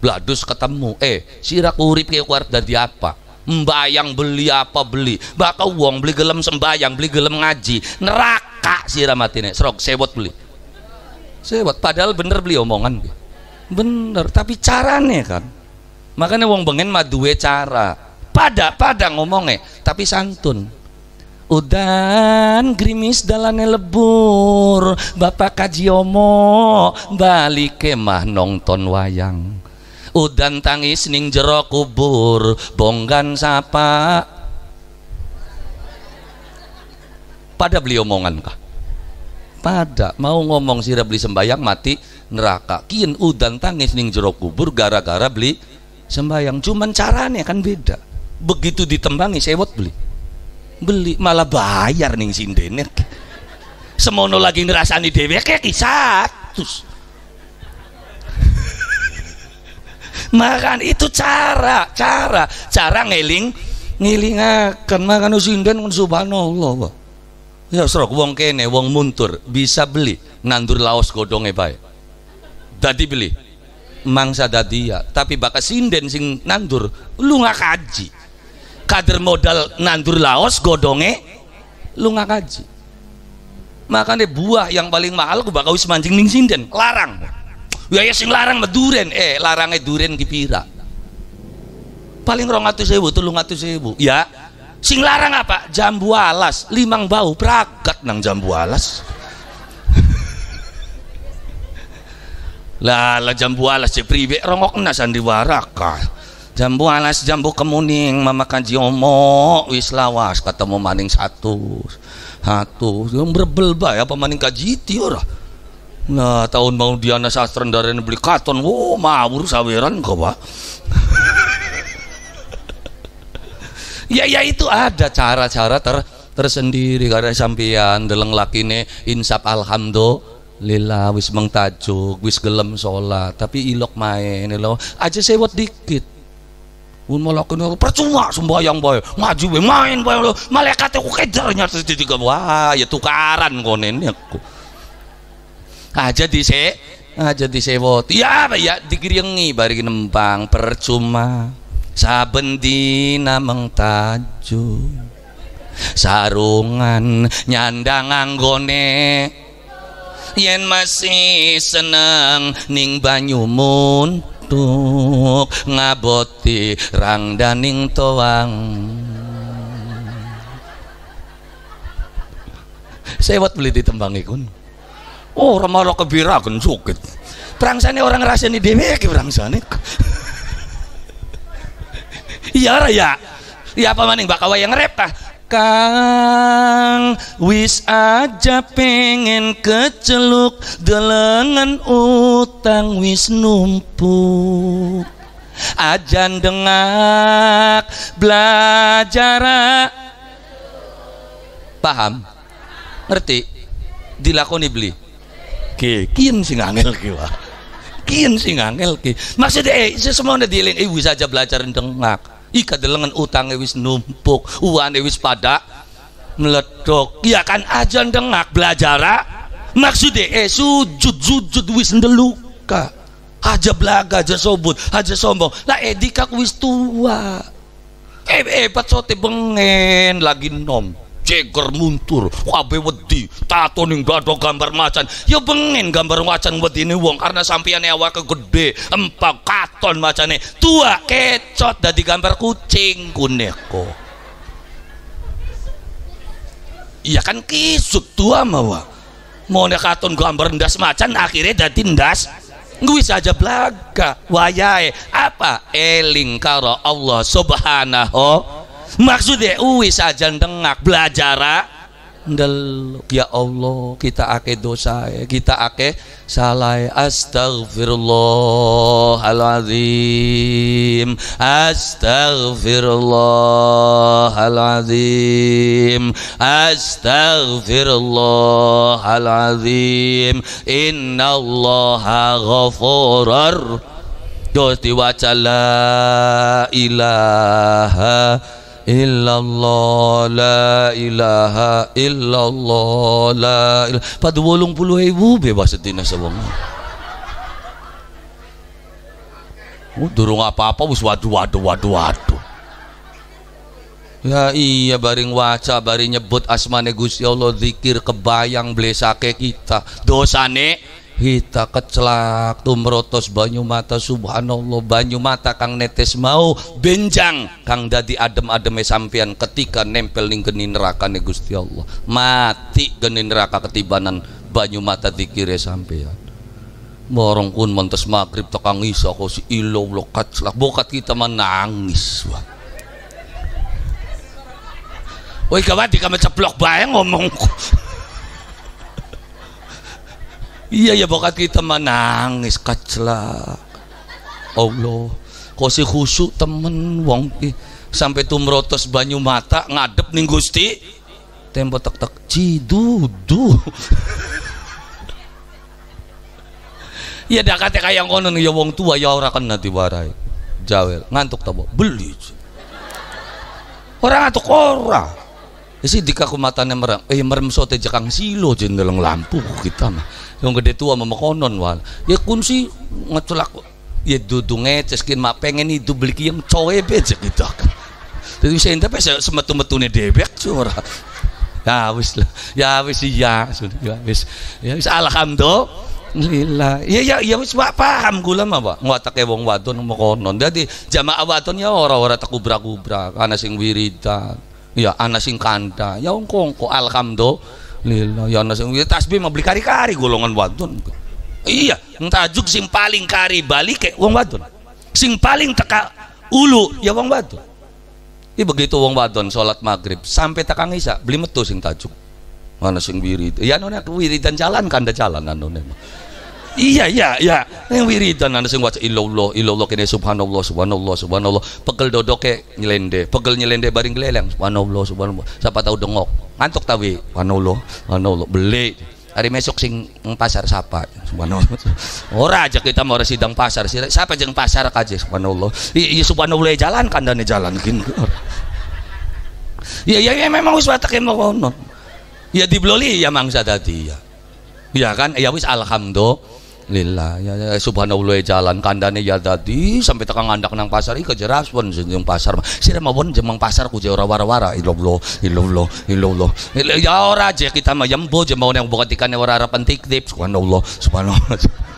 Bladus ketemu, eh sirak urip ke kuar dari apa? Mbayang beli apa beli? Bakal wong beli gelem sembayang, beli gelem ngaji. Neraka nek serok sewot beli. Sewot, padahal bener beli omongan. Bener, tapi caranya kan. Makanya wong bengen madue cara. Pada, pada ngomongnya, tapi santun udan grimis dalane lebur bapak omong, balik kemah nonton wayang udan tangis ning jero kubur bonggan sapa pada beli omongan kah pada mau ngomong sira beli sembayang mati neraka kian udan tangis ning jero kubur gara-gara beli sembayang cuman caranya kan beda begitu ditembangi sewot beli beli malah bayar ning sindenet semono lagi ngerasani dewek kayak kisah terus makan itu cara cara cara ngeling ngilingakan makan usinden subhanallah ya serok wong kene wong muntur bisa beli nandur laos godongnya baik dadi beli mangsa dadi ya. tapi bakal sinden sing nandur lu nggak kaji kader modal nandur laos godonge lu nggak kaji makanya buah yang paling mahal gue bakal wis mancing ning sinden larang ya ya sing larang mah duren eh larangnya duren kipira paling rong atus sewu tulung atus ya sing larang apa jambu alas limang bau pragat nang jambu alas (laughs) lah lah jambu alas si pribe rongok na sandiwaraka jambu alas jambu kemuning mamakan jiomo wis lawas ketemu maning satu satu yang berbelba ya apa maning kajiti ora Nah, tahun mau Diana Sastra dari beli katon, wo wow, mabur saweran kau pak. (laughs) ya, ya itu ada cara-cara ter tersendiri karena sampean deleng lakine insap alhamdulillah wis mengtajuk wis gelem sholat tapi ilok main lo aja sewot dikit pun melakukan percuma sembahyang boy maju main boy lo malaikat aku kejarnya tiga wah ya tukaran konen aku aja di se, aja di sewot ya ya digiringi bari nembang, percuma saben dina mengtaju sarungan nyandang anggone yen masih seneng ning banyu tuk ngaboti rang daning toang sewat beli tembang ikun oh malah kebira agen suket sana orang rasanya dhewe iki sana? iya raya, ya ya apa maning bakawa yang repa? Kang wis aja pengen keceluk delengan utang wis numpuk ajan dengak belajar paham ngerti dilakoni beli ke kian sing angel ke wah kian sing angel ke maksudnya eh semua udah dieling, eh, ibu saja belajar dengak ika delengan utang wis numpuk uang wis pada meledok ya kan aja dengak belajar ah. maksudnya eh sujud sujud wis ndeluka aja belaga aja sobut aja sombong lah eh wis tua eh eh pacote bengen lagi nom jeger muntur wabe wedi tato ning gathok gambar macan ya pengen gambar macan wedi nih wong karena sampian ewa kegede, empak katon macane tua kecot dadi gambar kucing kuneko iya kan kisut tua mawa mau katon gambar ndas macan akhirnya dadi ndas Gue saja belaga wayai apa eling karo Allah subhanahu maksudnya uwi saja dengak belajar ah. ya Allah kita ake dosa ya. kita ake salah ya. astagfirullahaladzim astagfirullahaladzim astagfirullahaladzim allaha ghafurar dos diwaca la ilaha illallah la ilaha illallah la ilaha pada wolong puluh ibu bebas setina sebang oh, durung apa-apa wis waduh waduh waduh waduh ya iya baring waca baring nyebut asmane Gusti Allah zikir kebayang blesake kita dosane hita kecelak tumrotos banyu mata subhanallah banyu mata kang netes mau benjang kang dadi adem ademnya sampean ketika nempel ning geni neraka nih Gusti Allah mati geni neraka ketibanan banyu mata dikire sampean morong kun mentes maghrib tekang isa kok si ilo lo kaclak bokat kita menangis wah Woi kawati kamu ceplok bayang ngomong iya ya bakat kita menangis kacela Allah kok si khusyuk temen wong sampai tumrotos banyu mata ngadep nih gusti tempo tek tek cidudu iya dah kata kayak konon ya wong tua ya orang nanti warai, jawel ngantuk tabo beli orang atau kora, Isi dikaku matanya merem, eh merem sote jakang silo jendeleng lampu kita mah yang gede tua mama konon wal ya kunci ngecelak ya dudungnya ceskin ma pengen itu beli kiam cowe becek gitu kan. jadi saya entah pas semetu metune debek suara ya wis lah ya wis iya sudah ya wis ya wis alhamdulillah Ya ya ya wis Pak paham gula mah Pak. Ngwatake wong wadon konon. jadi jama wadon ya ora-ora takubra kubra ana sing wirita ya anak sing kanda, ya wong kongko alhamdulillah lila ya nasi sing ya tasbih mau beli kari-kari golongan wadon iya tajuk sing paling kari balik uang wadon sing paling teka ulu ya uang wadon ini iya, begitu uang wadon sholat maghrib sampai teka isa beli metu sing tajuk mana sing wirid ya nona dan jalan kanda jalan kan, nona Iya, iya, iya. Yang wiridan anda sing waca ilo lo kene subhanallah, subhanallah, subhanallah. Pegel dodoke nyelende, pegel nyelende baring geleleng. Subhanallah, subhanallah. Siapa tahu dengok. Ngantuk tawi. Eh? Subhanallah, subhanallah. Beli. Hari mesok sing pasar siapa? Subhanallah. (laughs) Ora aja kita mau sidang pasar. Siapa jeng pasar kaje? Subhanallah. Iya, subhanallah ya jalan kandane ya jalan gini. (laughs) Iya, iya, ya, memang wis watake mengkono. Iya, ya dibeloli ya mangsa tadi ya. Ya kan? Ya wis alhamdulillah lillah ya, ya subhanallah jalan kandane ya tadi sampai tekan ngandak nang pasar iki kejeras pun jeneng pasar sira mawon jemang pasar ku jauh ora rawa wara illallah illallah illallah ya ora aja kita mah yembo je yang bukan bukatikane ora arep pentik tip subhanallah subhanallah (laughs)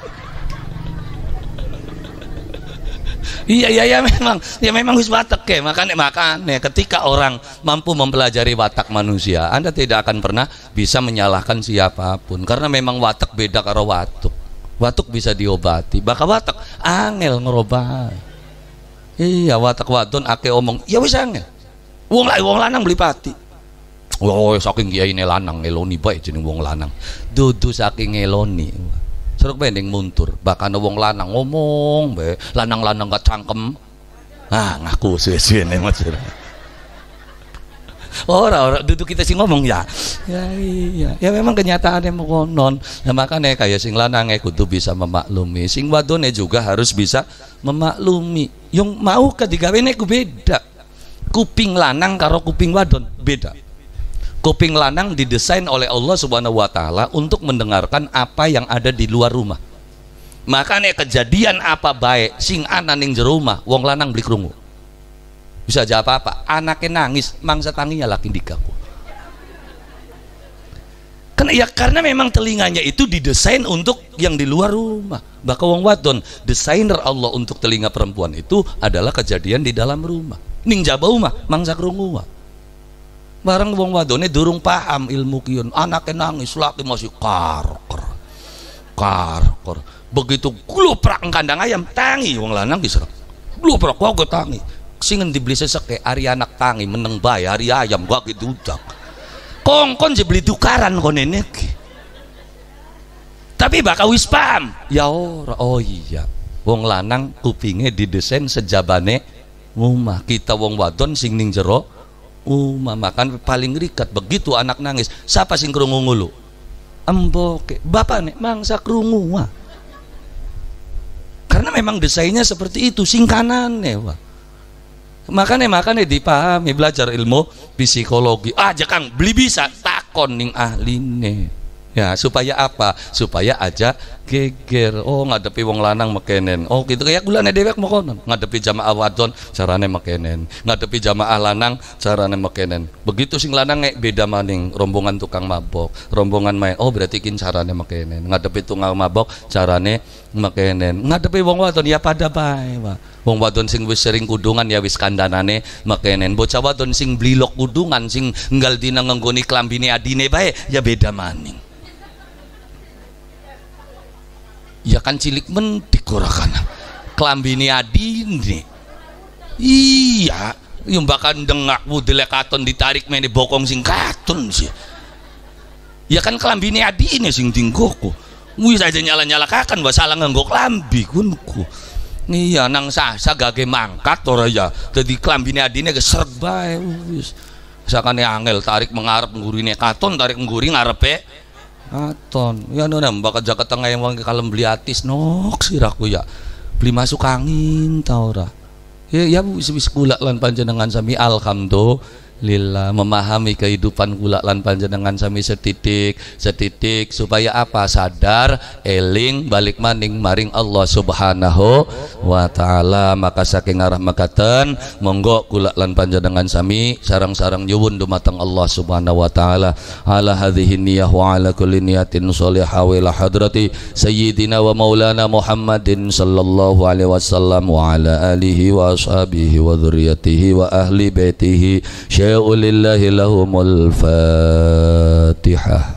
Iya iya iya memang ya memang wis watak ya makanya makanya ketika orang mampu mempelajari watak manusia Anda tidak akan pernah bisa menyalahkan siapapun karena memang watak beda karo watuk batuk bisa diobati bakal batuk angel ngerobat iya watak wadon ake omong ya wis angel wong wong lanang beli pati Woi, saking gini ini lanang, eloni baik jeneng wong lanang. Dudu saking eloni. Seruk bending muntur, bahkan wong lanang ngomong, be lanang-lanang gak cangkem. Ah, ngaku sih sih nih Oh, orang-orang duduk kita sih ngomong ya ya iya ya memang kenyataannya mengkonon ya makanya kayak sing lanang kudu bisa memaklumi sing wadone juga harus bisa memaklumi yang mau ini ku beda kuping lanang karo kuping wadon beda kuping lanang didesain oleh Allah subhanahu wa ta'ala untuk mendengarkan apa yang ada di luar rumah makanya kejadian apa baik sing anan yang jerumah wong lanang beli kerungu bisa jawab apa anaknya nangis mangsa tanginya laki digaku kan ya karena memang telinganya itu didesain untuk yang di luar rumah bahkan wong wadon desainer Allah untuk telinga perempuan itu adalah kejadian di dalam rumah ning jabau mah mangsa krungu barang wong wadone durung paham ilmu kion anaknya nangis laki masih karker karker begitu gluprak kandang ayam tangi wong lanang diserang gluprak wong tangi singan dibeli sesek hari anak tangi meneng bayar hari ayam gua gitu udang kongkon dibeli beli tukaran kon nenek tapi bakal wis paham ya ora oh iya wong lanang kupinge didesain sejabane rumah kita wong wadon sing ning jero umah makan paling rikat begitu anak nangis siapa sing krungu ngulu emboke bapak nih mangsa krungu wah karena memang desainnya seperti itu nih wah makanya makanya dipahami belajar ilmu psikologi aja ah, kang beli bisa takon ning ahline Ya, supaya apa? Supaya aja geger. Oh, ngadepi wong lanang mekenen. Oh, gitu kayak gulane dewek mau konon. Ngadepi jamaah wadon carane mekenen. Ngadepi jamaah lanang carane mekenen. Begitu sing lanang ngek beda maning rombongan tukang mabok, rombongan main. Oh, berarti kin carane mekenen. Ngadepi tukang mabok carane mekenen. Ngadepi wong wadon ya pada bae, Pak. Wong wadon sing wis sering kudungan ya wis kandanane mekenen. Bocah wadon sing blilok kudungan sing enggal dina ngenggoni klambine adine bae ya beda maning. ya kan cilik men dikorakan kelambini ini. iya yang bahkan dengak wudele katon ditarik meni bokong sing katon sih ya kan kelambini ini sing tinggoku wih saja nyala-nyala kakan bahwa salah nganggok lambi kunku iya nang sasa gage mangkat ora ya jadi kelambini adine geserg bae wis sakane angel tarik mengarep nggurine katon tarik ngguri ngarepe aton ya nona, mbak jaket ke tengah yang kalem beli atis nok siraku ya beli masuk angin tau ora ya ya bisa wis gula lan panjenengan sami alhamdulillah lillah memahami kehidupan kula lan panjenengan sami setitik setitik supaya apa sadar eling balik maning maring Allah Subhanahu wa taala maka saking arah makaten monggo kula lan panjenengan sami sarang-sarang nyuwun dumateng Allah Subhanahu wa taala ala hadhihi niyah wa ala kulli niyatin shalihah wa ila hadrati sayyidina wa maulana Muhammadin sallallahu alaihi wasallam wa ala alihi wa ashabihi wa dzurriyyatihi wa ahli baitihi ولله لهم الفاتحة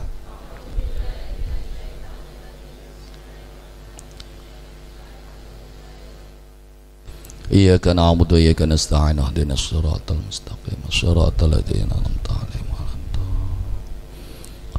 إياك نعبد وإياك نستعين اهدنا الصراط المستقيم الصراط الذين أنعمت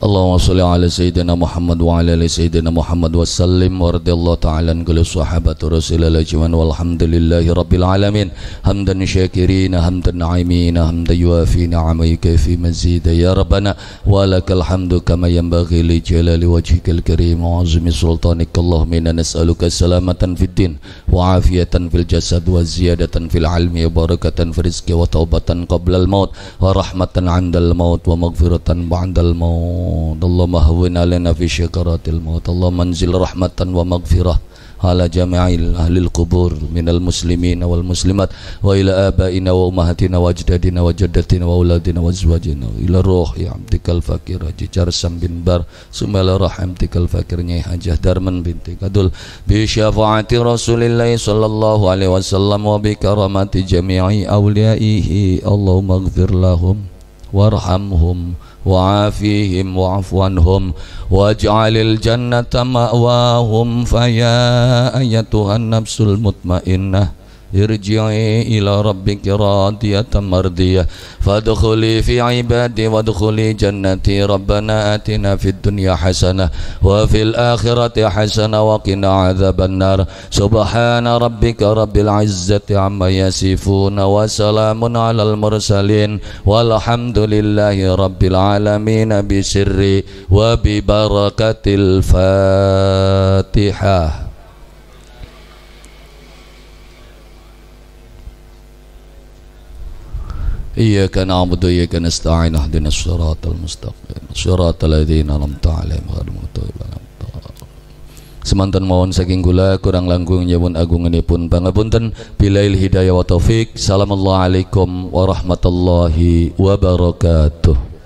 اللهم صل على سيدنا محمد وعلى ال سيدنا محمد وسلم ورضي الله تعالى عن كل الصحابة رسول الله أجمعين والحمد لله رب العالمين حمدا شاكرين حمدا نعيمين حمدا يوافي نعمه في مزيد يا ربنا ولك الحمد كما ينبغي لجلال وجهك الكريم وعظم سلطانك اللهم إنا نسألك سلامة في الدين وعافية في الجسد وزيادة في العلم وبركة في الرزق وتوبة قبل الموت ورحمة عند الموت ومغفرة بعد الموت الموت اللهم اهون علينا في شكرات الموت اللهم انزل رحمة ومغفرة على جميع أهل القبور من المسلمين والمسلمات وإلى آبائنا وأمهاتنا وأجدادنا وجدتنا وأولادنا وأزواجنا إلى روح يا عمتك الفقير حجي جرسم بن بر ثم إلى روح عمتك الفقير نيح حجه درمن بنت كدل بشفاعة رسول الله صلى الله عليه وسلم وبكرامة جميع أوليائه اللهم اغفر لهم وارحمهم وعافيهم واعف عنهم واجعل الجنة مأواهم فيا أيتها النفس المطمئنة ارجعي إلى ربك راضية مرضية فادخلي في عبادي وادخلي جنتي ربنا آتنا في الدنيا حسنة وفي الآخرة حسنة وقنا عذاب النار سبحان ربك رب العزة عما يصفون وسلام على المرسلين والحمد لله رب العالمين بسر وببركة الفاتحة إياك نعبد وإياك نستعين اهدنا الصراط المستقيم صراط الذين أنعمت عليهم غير المغضوب عليهم Semantan mohon saking gula kurang langkung pun agunganipun pangapunten bilail hidayah wa taufik. Assalamualaikum warahmatullahi wabarakatuh.